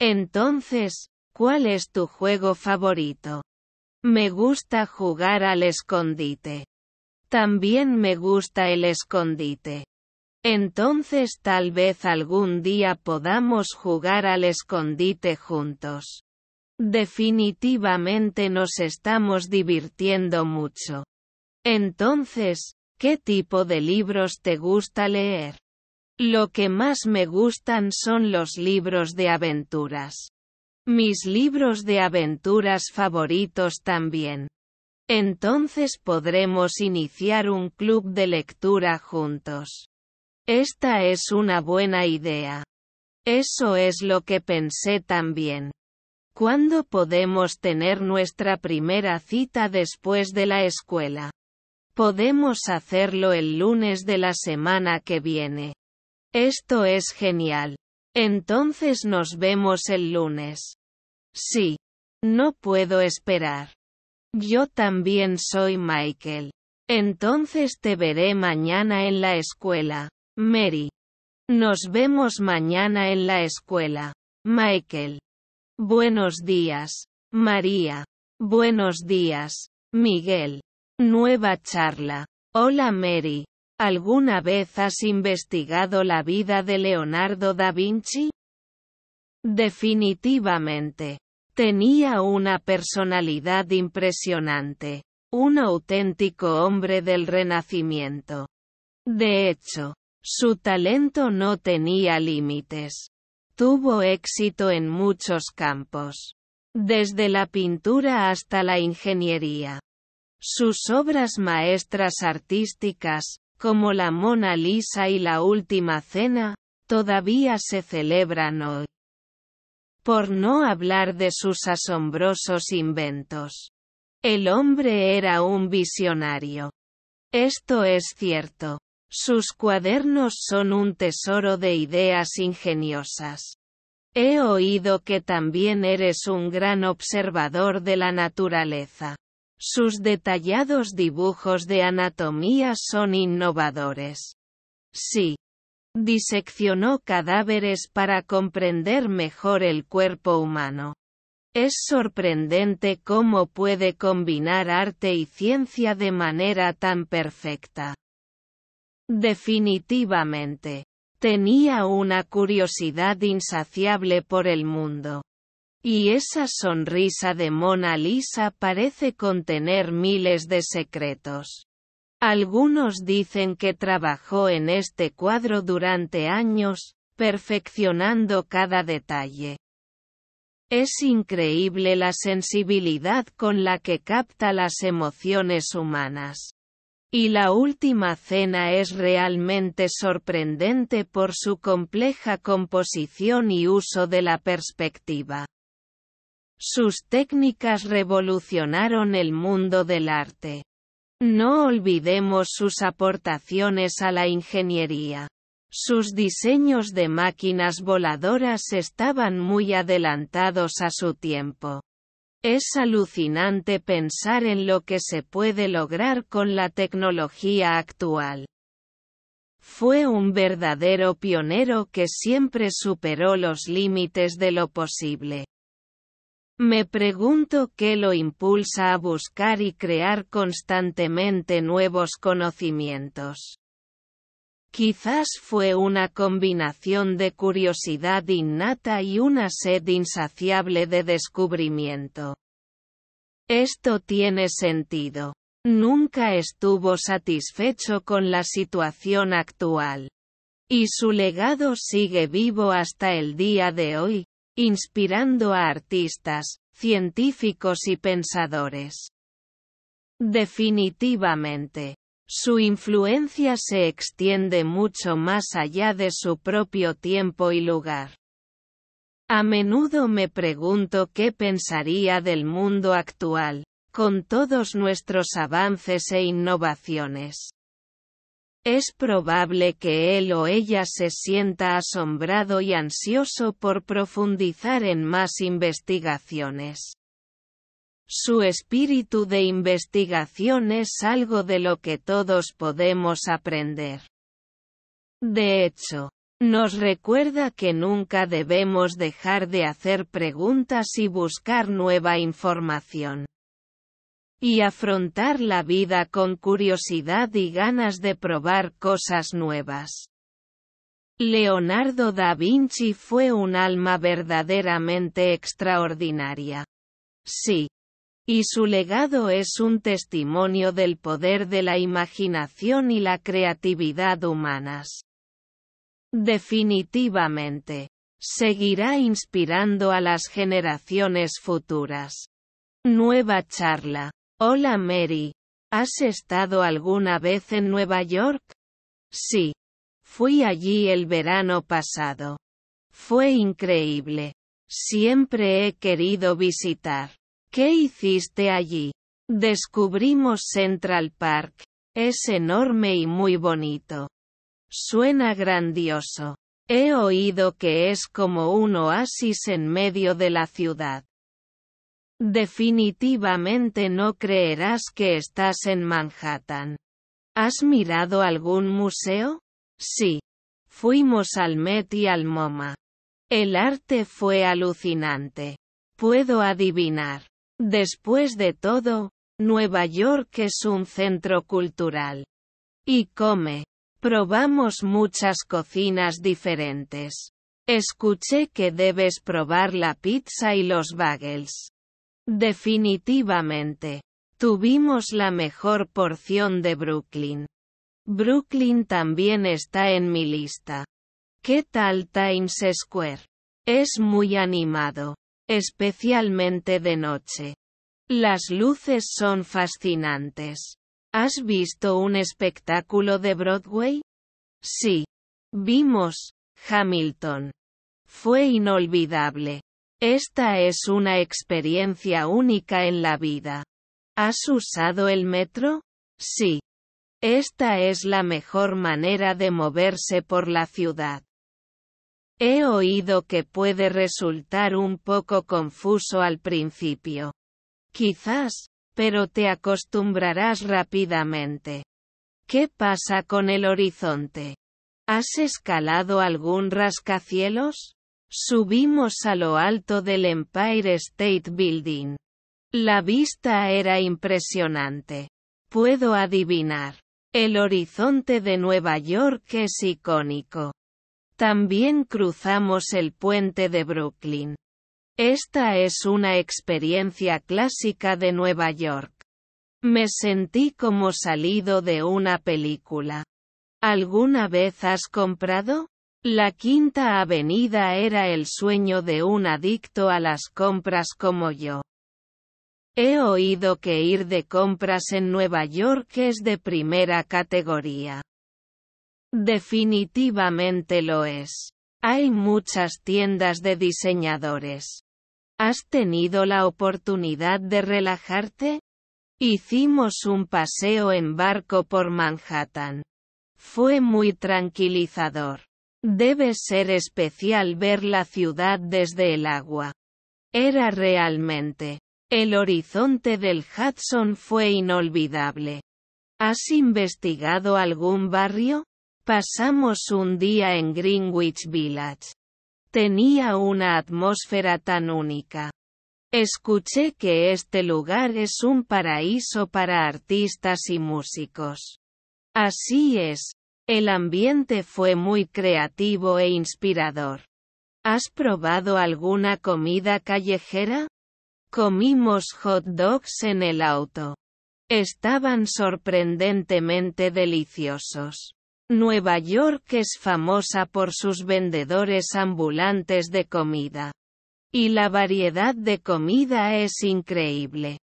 Entonces, ¿cuál es tu juego favorito? Me gusta jugar al escondite. También me gusta el escondite. Entonces tal vez algún día podamos jugar al escondite juntos. Definitivamente nos estamos divirtiendo mucho. Entonces, ¿qué tipo de libros te gusta leer? Lo que más me gustan son los libros de aventuras. Mis libros de aventuras favoritos también. Entonces podremos iniciar un club de lectura juntos. Esta es una buena idea. Eso es lo que pensé también. ¿Cuándo podemos tener nuestra primera cita después de la escuela? Podemos hacerlo el lunes de la semana que viene. Esto es genial. Entonces nos vemos el lunes. Sí. No puedo esperar. Yo también soy Michael. Entonces te veré mañana en la escuela. Mary. Nos vemos mañana en la escuela. Michael. Buenos días, María. Buenos días, Miguel. Nueva charla. Hola Mary. ¿Alguna vez has investigado la vida de Leonardo da Vinci? Definitivamente. Tenía una personalidad impresionante. Un auténtico hombre del Renacimiento. De hecho, su talento no tenía límites. Tuvo éxito en muchos campos. Desde la pintura hasta la ingeniería. Sus obras maestras artísticas, como la Mona Lisa y la Última Cena, todavía se celebran hoy. Por no hablar de sus asombrosos inventos. El hombre era un visionario. Esto es cierto. Sus cuadernos son un tesoro de ideas ingeniosas. He oído que también eres un gran observador de la naturaleza. Sus detallados dibujos de anatomía son innovadores. Sí. Diseccionó cadáveres para comprender mejor el cuerpo humano. Es sorprendente cómo puede combinar arte y ciencia de manera tan perfecta. Definitivamente. Tenía una curiosidad insaciable por el mundo. Y esa sonrisa de Mona Lisa parece contener miles de secretos. Algunos dicen que trabajó en este cuadro durante años, perfeccionando cada detalle. Es increíble la sensibilidad con la que capta las emociones humanas. Y la última cena es realmente sorprendente por su compleja composición y uso de la perspectiva. Sus técnicas revolucionaron el mundo del arte. No olvidemos sus aportaciones a la ingeniería. Sus diseños de máquinas voladoras estaban muy adelantados a su tiempo. Es alucinante pensar en lo que se puede lograr con la tecnología actual. Fue un verdadero pionero que siempre superó los límites de lo posible. Me pregunto qué lo impulsa a buscar y crear constantemente nuevos conocimientos. Quizás fue una combinación de curiosidad innata y una sed insaciable de descubrimiento. Esto tiene sentido. Nunca estuvo satisfecho con la situación actual. Y su legado sigue vivo hasta el día de hoy, inspirando a artistas, científicos y pensadores. Definitivamente, su influencia se extiende mucho más allá de su propio tiempo y lugar. A menudo me pregunto qué pensaría del mundo actual, con todos nuestros avances e innovaciones. Es probable que él o ella se sienta asombrado y ansioso por profundizar en más investigaciones. Su espíritu de investigación es algo de lo que todos podemos aprender. De hecho, nos recuerda que nunca debemos dejar de hacer preguntas y buscar nueva información. Y afrontar la vida con curiosidad y ganas de probar cosas nuevas. Leonardo da Vinci fue un alma verdaderamente extraordinaria. Sí, y su legado es un testimonio del poder de la imaginación y la creatividad humanas. Definitivamente, seguirá inspirando a las generaciones futuras. Nueva charla. Hola Mary, ¿has estado alguna vez en Nueva York? Sí. Fui allí el verano pasado. Fue increíble. Siempre he querido visitar. ¿Qué hiciste allí? Descubrimos Central Park. Es enorme y muy bonito. Suena grandioso. He oído que es como un oasis en medio de la ciudad. Definitivamente no creerás que estás en Manhattan. ¿Has mirado algún museo? Sí. Fuimos al Met y al MoMA. El arte fue alucinante. Puedo adivinar. Después de todo, Nueva York es un centro cultural. Y come. Probamos muchas cocinas diferentes. Escuché que debes probar la pizza y los bagels. Definitivamente. Tuvimos la mejor porción de Brooklyn. Brooklyn también está en mi lista. ¿Qué tal Times Square? Es muy animado especialmente de noche. Las luces son fascinantes. ¿Has visto un espectáculo de Broadway? Sí. Vimos, Hamilton. Fue inolvidable. Esta es una experiencia única en la vida. ¿Has usado el metro? Sí. Esta es la mejor manera de moverse por la ciudad. He oído que puede resultar un poco confuso al principio. Quizás, pero te acostumbrarás rápidamente. ¿Qué pasa con el horizonte? ¿Has escalado algún rascacielos? Subimos a lo alto del Empire State Building. La vista era impresionante. Puedo adivinar. El horizonte de Nueva York es icónico. También cruzamos el puente de Brooklyn. Esta es una experiencia clásica de Nueva York. Me sentí como salido de una película. ¿Alguna vez has comprado? La Quinta Avenida era el sueño de un adicto a las compras como yo. He oído que ir de compras en Nueva York es de primera categoría. Definitivamente lo es. Hay muchas tiendas de diseñadores. ¿Has tenido la oportunidad de relajarte? Hicimos un paseo en barco por Manhattan. Fue muy tranquilizador. Debe ser especial ver la ciudad desde el agua. Era realmente. El horizonte del Hudson fue inolvidable. ¿Has investigado algún barrio? Pasamos un día en Greenwich Village. Tenía una atmósfera tan única. Escuché que este lugar es un paraíso para artistas y músicos. Así es, el ambiente fue muy creativo e inspirador. ¿Has probado alguna comida callejera? Comimos hot dogs en el auto. Estaban sorprendentemente deliciosos. Nueva York es famosa por sus vendedores ambulantes de comida. Y la variedad de comida es increíble.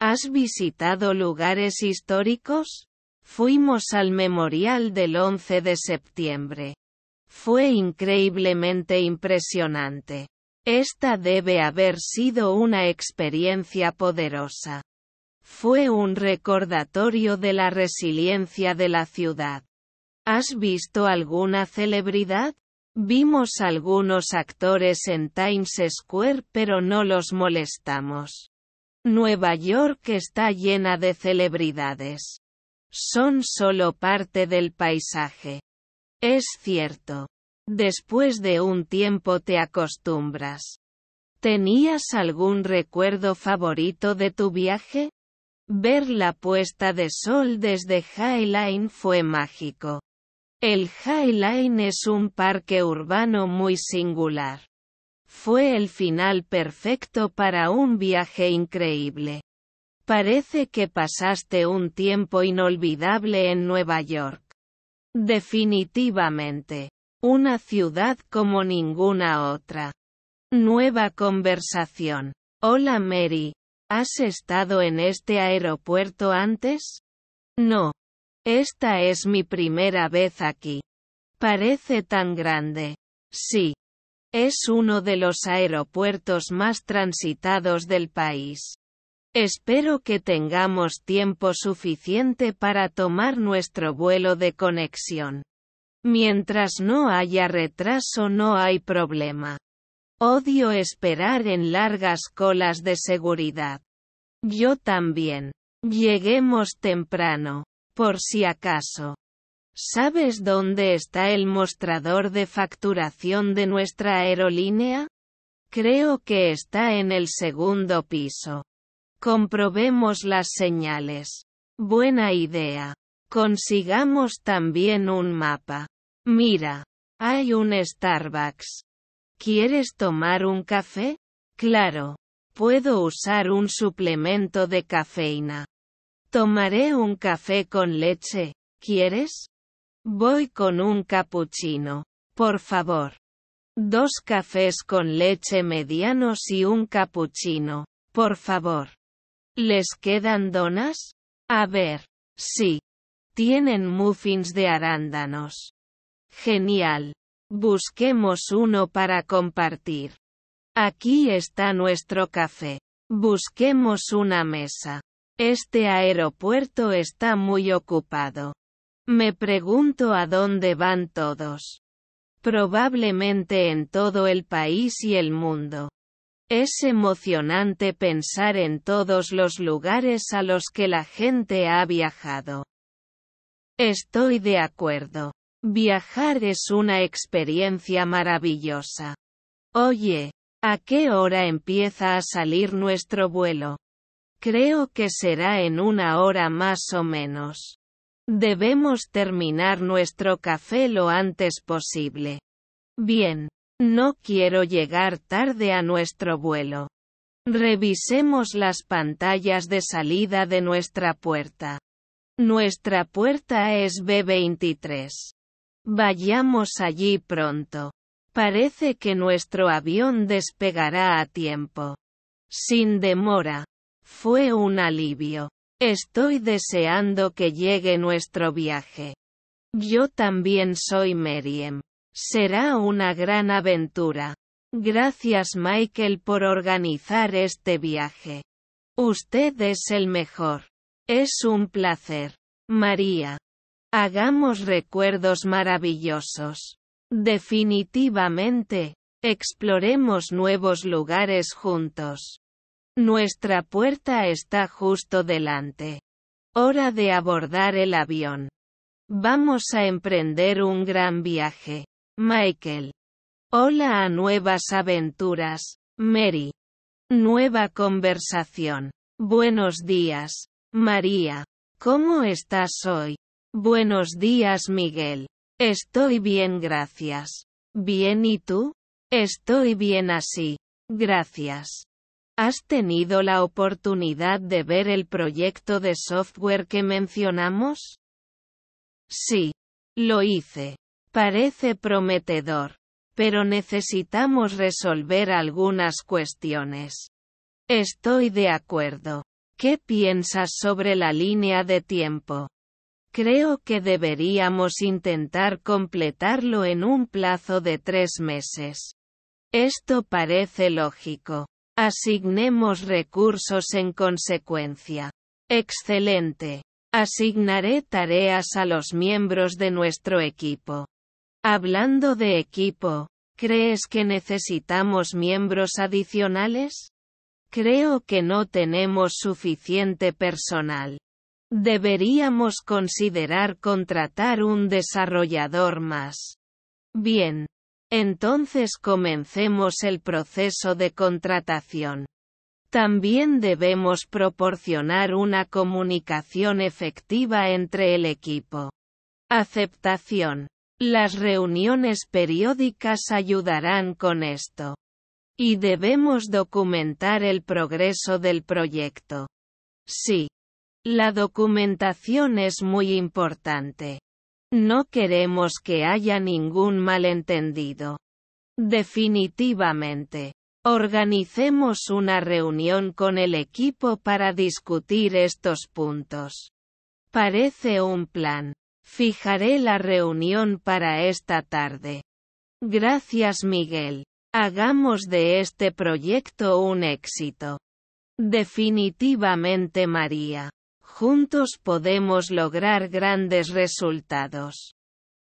¿Has visitado lugares históricos? Fuimos al memorial del 11 de septiembre. Fue increíblemente impresionante. Esta debe haber sido una experiencia poderosa. Fue un recordatorio de la resiliencia de la ciudad. ¿Has visto alguna celebridad? Vimos algunos actores en Times Square pero no los molestamos. Nueva York está llena de celebridades. Son solo parte del paisaje. Es cierto. Después de un tiempo te acostumbras. ¿Tenías algún recuerdo favorito de tu viaje? Ver la puesta de sol desde Highline fue mágico. El High Line es un parque urbano muy singular. Fue el final perfecto para un viaje increíble. Parece que pasaste un tiempo inolvidable en Nueva York. Definitivamente. Una ciudad como ninguna otra. Nueva conversación. Hola Mary. ¿Has estado en este aeropuerto antes? No, esta es mi primera vez aquí. Parece tan grande. Sí. Es uno de los aeropuertos más transitados del país. Espero que tengamos tiempo suficiente para tomar nuestro vuelo de conexión. Mientras no haya retraso no hay problema. Odio esperar en largas colas de seguridad. Yo también. Lleguemos temprano. Por si acaso. ¿Sabes dónde está el mostrador de facturación de nuestra aerolínea? Creo que está en el segundo piso. Comprobemos las señales. Buena idea. Consigamos también un mapa. Mira, hay un Starbucks. ¿Quieres tomar un café? Claro. Puedo usar un suplemento de cafeína. Tomaré un café con leche, ¿quieres? Voy con un capuchino, por favor. Dos cafés con leche medianos y un capuchino, por favor. ¿Les quedan donas? A ver, sí. Tienen muffins de arándanos. Genial. Busquemos uno para compartir. Aquí está nuestro café. Busquemos una mesa. Este aeropuerto está muy ocupado. Me pregunto a dónde van todos. Probablemente en todo el país y el mundo. Es emocionante pensar en todos los lugares a los que la gente ha viajado. Estoy de acuerdo. Viajar es una experiencia maravillosa. Oye, ¿a qué hora empieza a salir nuestro vuelo? Creo que será en una hora más o menos. Debemos terminar nuestro café lo antes posible. Bien. No quiero llegar tarde a nuestro vuelo. Revisemos las pantallas de salida de nuestra puerta. Nuestra puerta es B23. Vayamos allí pronto. Parece que nuestro avión despegará a tiempo. Sin demora. Fue un alivio. Estoy deseando que llegue nuestro viaje. Yo también soy Meriem. Será una gran aventura. Gracias Michael por organizar este viaje. Usted es el mejor. Es un placer. María. Hagamos recuerdos maravillosos. Definitivamente. Exploremos nuevos lugares juntos. Nuestra puerta está justo delante. Hora de abordar el avión. Vamos a emprender un gran viaje. Michael. Hola a nuevas aventuras. Mary. Nueva conversación. Buenos días. María. ¿Cómo estás hoy? Buenos días, Miguel. Estoy bien, gracias. Bien, ¿y tú? Estoy bien así. Gracias. ¿Has tenido la oportunidad de ver el proyecto de software que mencionamos? Sí, lo hice. Parece prometedor. Pero necesitamos resolver algunas cuestiones. Estoy de acuerdo. ¿Qué piensas sobre la línea de tiempo? Creo que deberíamos intentar completarlo en un plazo de tres meses. Esto parece lógico. Asignemos recursos en consecuencia. Excelente. Asignaré tareas a los miembros de nuestro equipo. Hablando de equipo, ¿crees que necesitamos miembros adicionales? Creo que no tenemos suficiente personal. Deberíamos considerar contratar un desarrollador más. Bien, entonces comencemos el proceso de contratación. También debemos proporcionar una comunicación efectiva entre el equipo. Aceptación. Las reuniones periódicas ayudarán con esto. Y debemos documentar el progreso del proyecto. Sí. La documentación es muy importante. No queremos que haya ningún malentendido. Definitivamente. Organicemos una reunión con el equipo para discutir estos puntos. Parece un plan. Fijaré la reunión para esta tarde. Gracias Miguel. Hagamos de este proyecto un éxito. Definitivamente María. Juntos podemos lograr grandes resultados.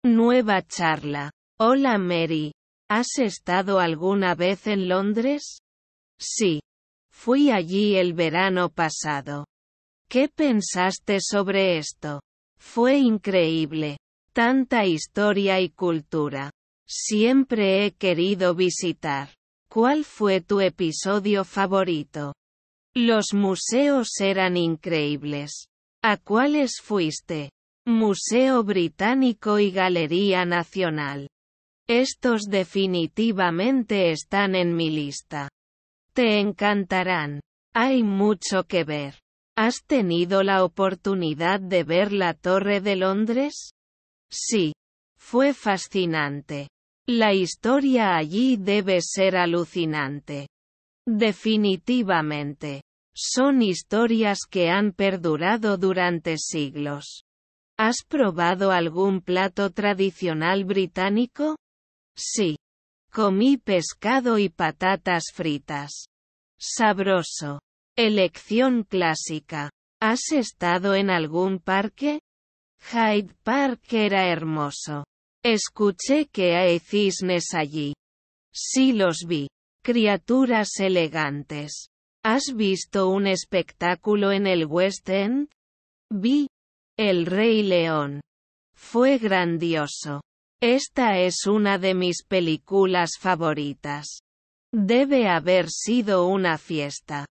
Nueva charla. Hola Mary. ¿Has estado alguna vez en Londres? Sí. Fui allí el verano pasado. ¿Qué pensaste sobre esto? Fue increíble. Tanta historia y cultura. Siempre he querido visitar. ¿Cuál fue tu episodio favorito? Los museos eran increíbles. ¿A cuáles fuiste? Museo Británico y Galería Nacional. Estos definitivamente están en mi lista. Te encantarán. Hay mucho que ver. ¿Has tenido la oportunidad de ver la Torre de Londres? Sí. Fue fascinante. La historia allí debe ser alucinante. Definitivamente. Son historias que han perdurado durante siglos. ¿Has probado algún plato tradicional británico? Sí. Comí pescado y patatas fritas. Sabroso. Elección clásica. ¿Has estado en algún parque? Hyde Park era hermoso. Escuché que hay cisnes allí. Sí los vi. Criaturas elegantes. ¿Has visto un espectáculo en el West End? Vi. El Rey León. Fue grandioso. Esta es una de mis películas favoritas. Debe haber sido una fiesta.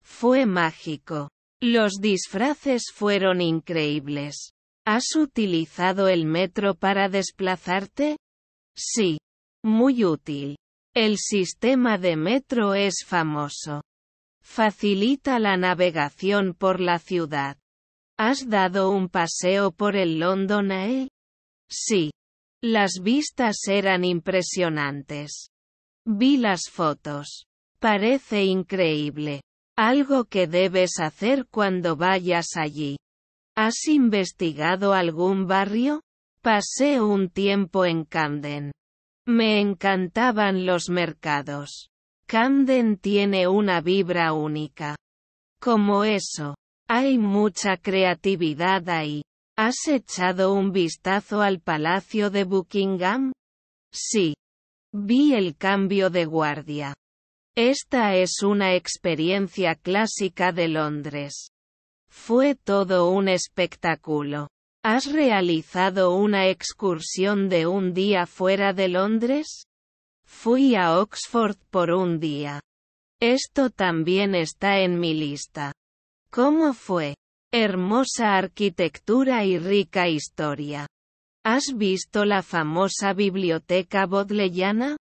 Fue mágico. Los disfraces fueron increíbles. ¿Has utilizado el metro para desplazarte? Sí. Muy útil. El sistema de metro es famoso. Facilita la navegación por la ciudad. ¿Has dado un paseo por el London Eye? Sí. Las vistas eran impresionantes. Vi las fotos. Parece increíble. Algo que debes hacer cuando vayas allí. ¿Has investigado algún barrio? Pasé un tiempo en Camden. Me encantaban los mercados. Camden tiene una vibra única. Como eso. Hay mucha creatividad ahí. ¿Has echado un vistazo al Palacio de Buckingham? Sí. Vi el cambio de guardia. Esta es una experiencia clásica de Londres. Fue todo un espectáculo. ¿Has realizado una excursión de un día fuera de Londres? Fui a Oxford por un día. Esto también está en mi lista. ¿Cómo fue? Hermosa arquitectura y rica historia. ¿Has visto la famosa biblioteca bodleyana?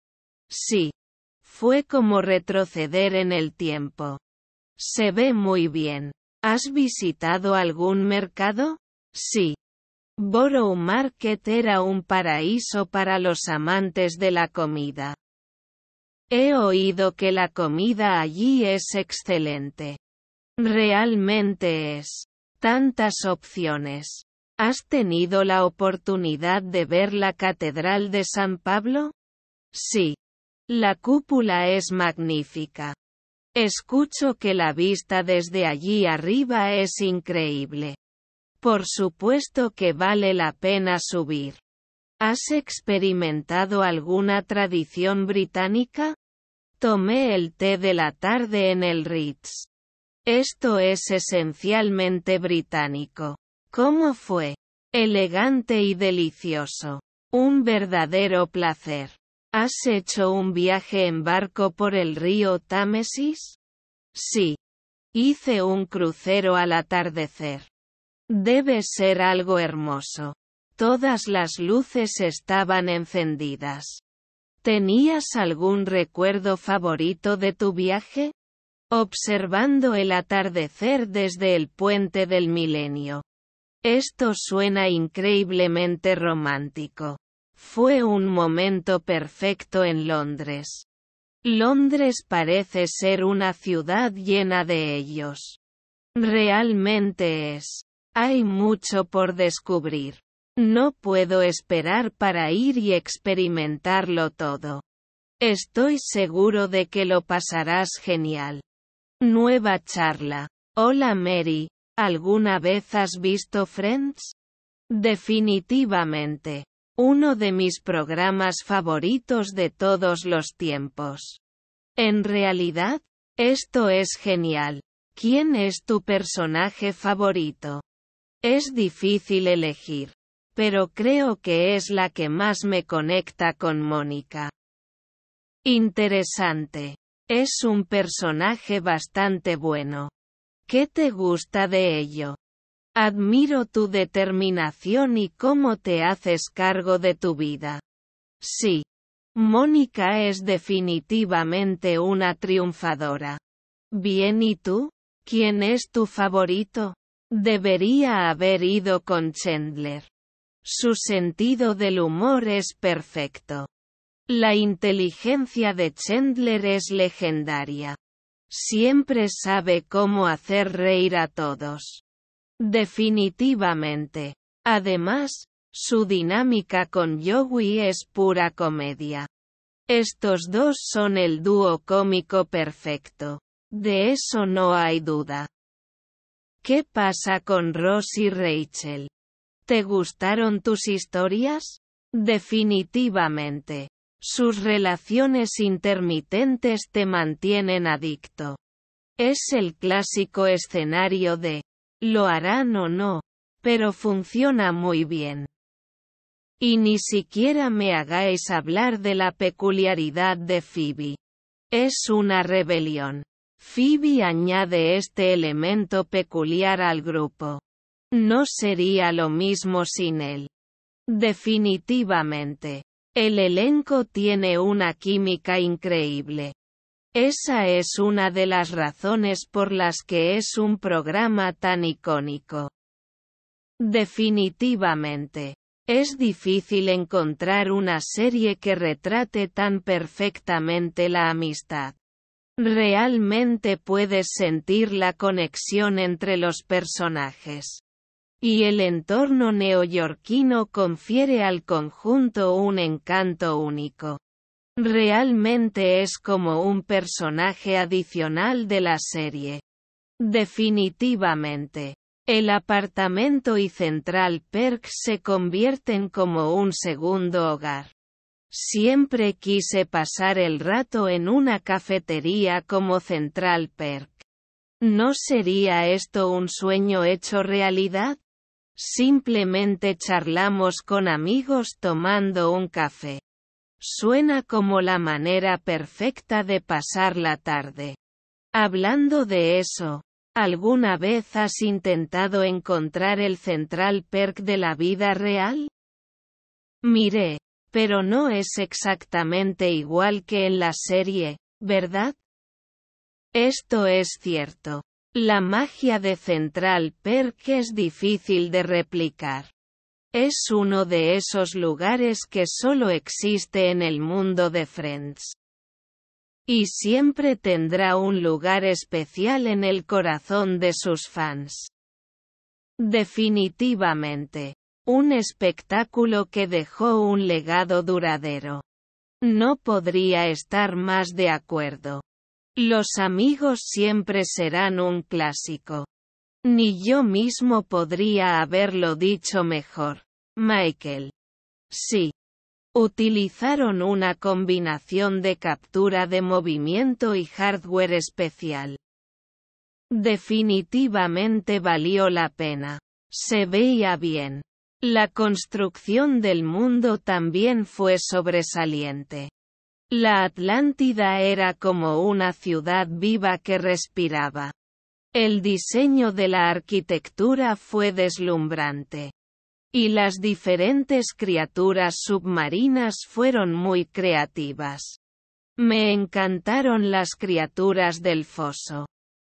Sí. Fue como retroceder en el tiempo. Se ve muy bien. ¿Has visitado algún mercado? Sí. Borough Market era un paraíso para los amantes de la comida. He oído que la comida allí es excelente. Realmente es. Tantas opciones. ¿Has tenido la oportunidad de ver la Catedral de San Pablo? Sí. La cúpula es magnífica. Escucho que la vista desde allí arriba es increíble. Por supuesto que vale la pena subir. ¿Has experimentado alguna tradición británica? Tomé el té de la tarde en el Ritz. Esto es esencialmente británico. ¿Cómo fue? Elegante y delicioso. Un verdadero placer. ¿Has hecho un viaje en barco por el río Támesis? Sí. Hice un crucero al atardecer. Debe ser algo hermoso. Todas las luces estaban encendidas. ¿Tenías algún recuerdo favorito de tu viaje? Observando el atardecer desde el puente del milenio. Esto suena increíblemente romántico. Fue un momento perfecto en Londres. Londres parece ser una ciudad llena de ellos. Realmente es. Hay mucho por descubrir. No puedo esperar para ir y experimentarlo todo. Estoy seguro de que lo pasarás genial. Nueva charla. Hola Mary, ¿alguna vez has visto Friends? Definitivamente. Uno de mis programas favoritos de todos los tiempos. En realidad, esto es genial. ¿Quién es tu personaje favorito? Es difícil elegir. Pero creo que es la que más me conecta con Mónica. Interesante. Es un personaje bastante bueno. ¿Qué te gusta de ello? Admiro tu determinación y cómo te haces cargo de tu vida. Sí. Mónica es definitivamente una triunfadora. Bien, ¿y tú? ¿Quién es tu favorito? Debería haber ido con Chandler. Su sentido del humor es perfecto. La inteligencia de Chandler es legendaria. Siempre sabe cómo hacer reír a todos. Definitivamente. Además, su dinámica con Joey es pura comedia. Estos dos son el dúo cómico perfecto. De eso no hay duda. ¿Qué pasa con Ross y Rachel? ¿Te gustaron tus historias? Definitivamente. Sus relaciones intermitentes te mantienen adicto. Es el clásico escenario de, lo harán o no, pero funciona muy bien. Y ni siquiera me hagáis hablar de la peculiaridad de Phoebe. Es una rebelión. Phoebe añade este elemento peculiar al grupo. No sería lo mismo sin él. Definitivamente. El elenco tiene una química increíble. Esa es una de las razones por las que es un programa tan icónico. Definitivamente. Es difícil encontrar una serie que retrate tan perfectamente la amistad. Realmente puedes sentir la conexión entre los personajes. Y el entorno neoyorquino confiere al conjunto un encanto único. Realmente es como un personaje adicional de la serie. Definitivamente. El apartamento y Central Perk se convierten como un segundo hogar. Siempre quise pasar el rato en una cafetería como Central Perk. ¿No sería esto un sueño hecho realidad? Simplemente charlamos con amigos tomando un café. Suena como la manera perfecta de pasar la tarde. Hablando de eso, ¿alguna vez has intentado encontrar el Central Perk de la vida real? Miré, pero no es exactamente igual que en la serie, ¿verdad? Esto es cierto. La magia de Central Perk es difícil de replicar. Es uno de esos lugares que solo existe en el mundo de Friends. Y siempre tendrá un lugar especial en el corazón de sus fans. Definitivamente. Un espectáculo que dejó un legado duradero. No podría estar más de acuerdo. Los amigos siempre serán un clásico. Ni yo mismo podría haberlo dicho mejor. Michael. Sí. Utilizaron una combinación de captura de movimiento y hardware especial. Definitivamente valió la pena. Se veía bien. La construcción del mundo también fue sobresaliente. La Atlántida era como una ciudad viva que respiraba. El diseño de la arquitectura fue deslumbrante. Y las diferentes criaturas submarinas fueron muy creativas. Me encantaron las criaturas del foso.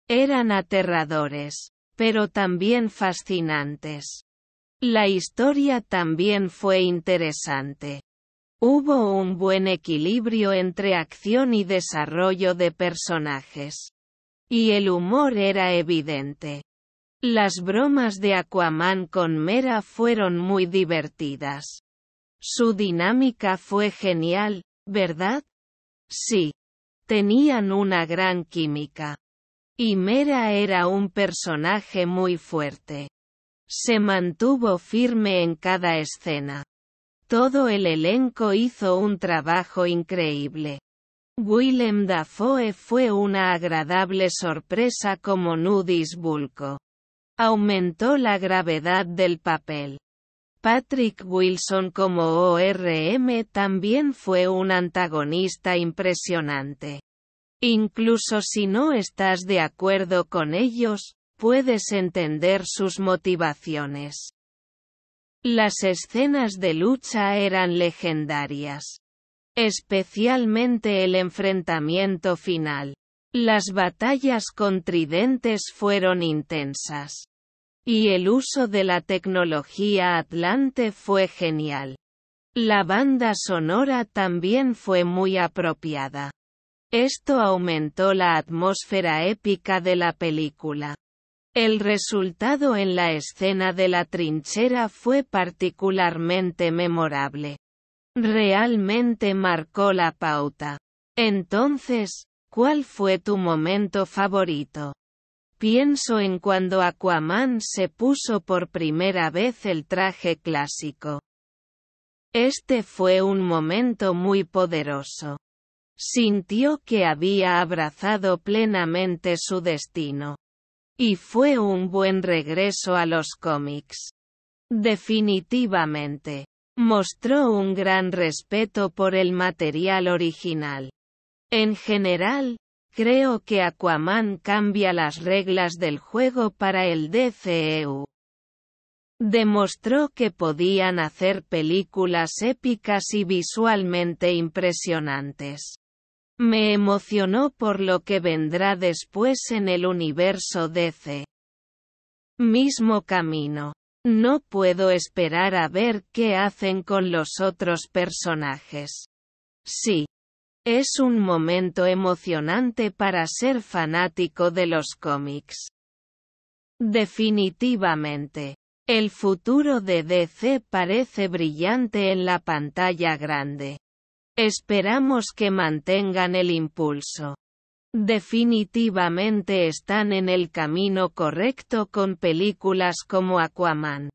Eran aterradores, pero también fascinantes. La historia también fue interesante. Hubo un buen equilibrio entre acción y desarrollo de personajes. Y el humor era evidente. Las bromas de Aquaman con Mera fueron muy divertidas. Su dinámica fue genial, ¿verdad? Sí. Tenían una gran química. Y Mera era un personaje muy fuerte. Se mantuvo firme en cada escena. Todo el elenco hizo un trabajo increíble. Willem Dafoe fue una agradable sorpresa como Nudis Bulco. Aumentó la gravedad del papel. Patrick Wilson como ORM también fue un antagonista impresionante. Incluso si no estás de acuerdo con ellos, puedes entender sus motivaciones. Las escenas de lucha eran legendarias. Especialmente el enfrentamiento final. Las batallas con tridentes fueron intensas. Y el uso de la tecnología Atlante fue genial. La banda sonora también fue muy apropiada. Esto aumentó la atmósfera épica de la película. El resultado en la escena de la trinchera fue particularmente memorable. Realmente marcó la pauta. Entonces, ¿cuál fue tu momento favorito? Pienso en cuando Aquaman se puso por primera vez el traje clásico. Este fue un momento muy poderoso. Sintió que había abrazado plenamente su destino. Y fue un buen regreso a los cómics. Definitivamente. Mostró un gran respeto por el material original. En general, creo que Aquaman cambia las reglas del juego para el DCEU. Demostró que podían hacer películas épicas y visualmente impresionantes. Me emocionó por lo que vendrá después en el universo DC. Mismo camino. No puedo esperar a ver qué hacen con los otros personajes. Sí. Es un momento emocionante para ser fanático de los cómics. Definitivamente. El futuro de DC parece brillante en la pantalla grande. Esperamos que mantengan el impulso. Definitivamente están en el camino correcto con películas como Aquaman.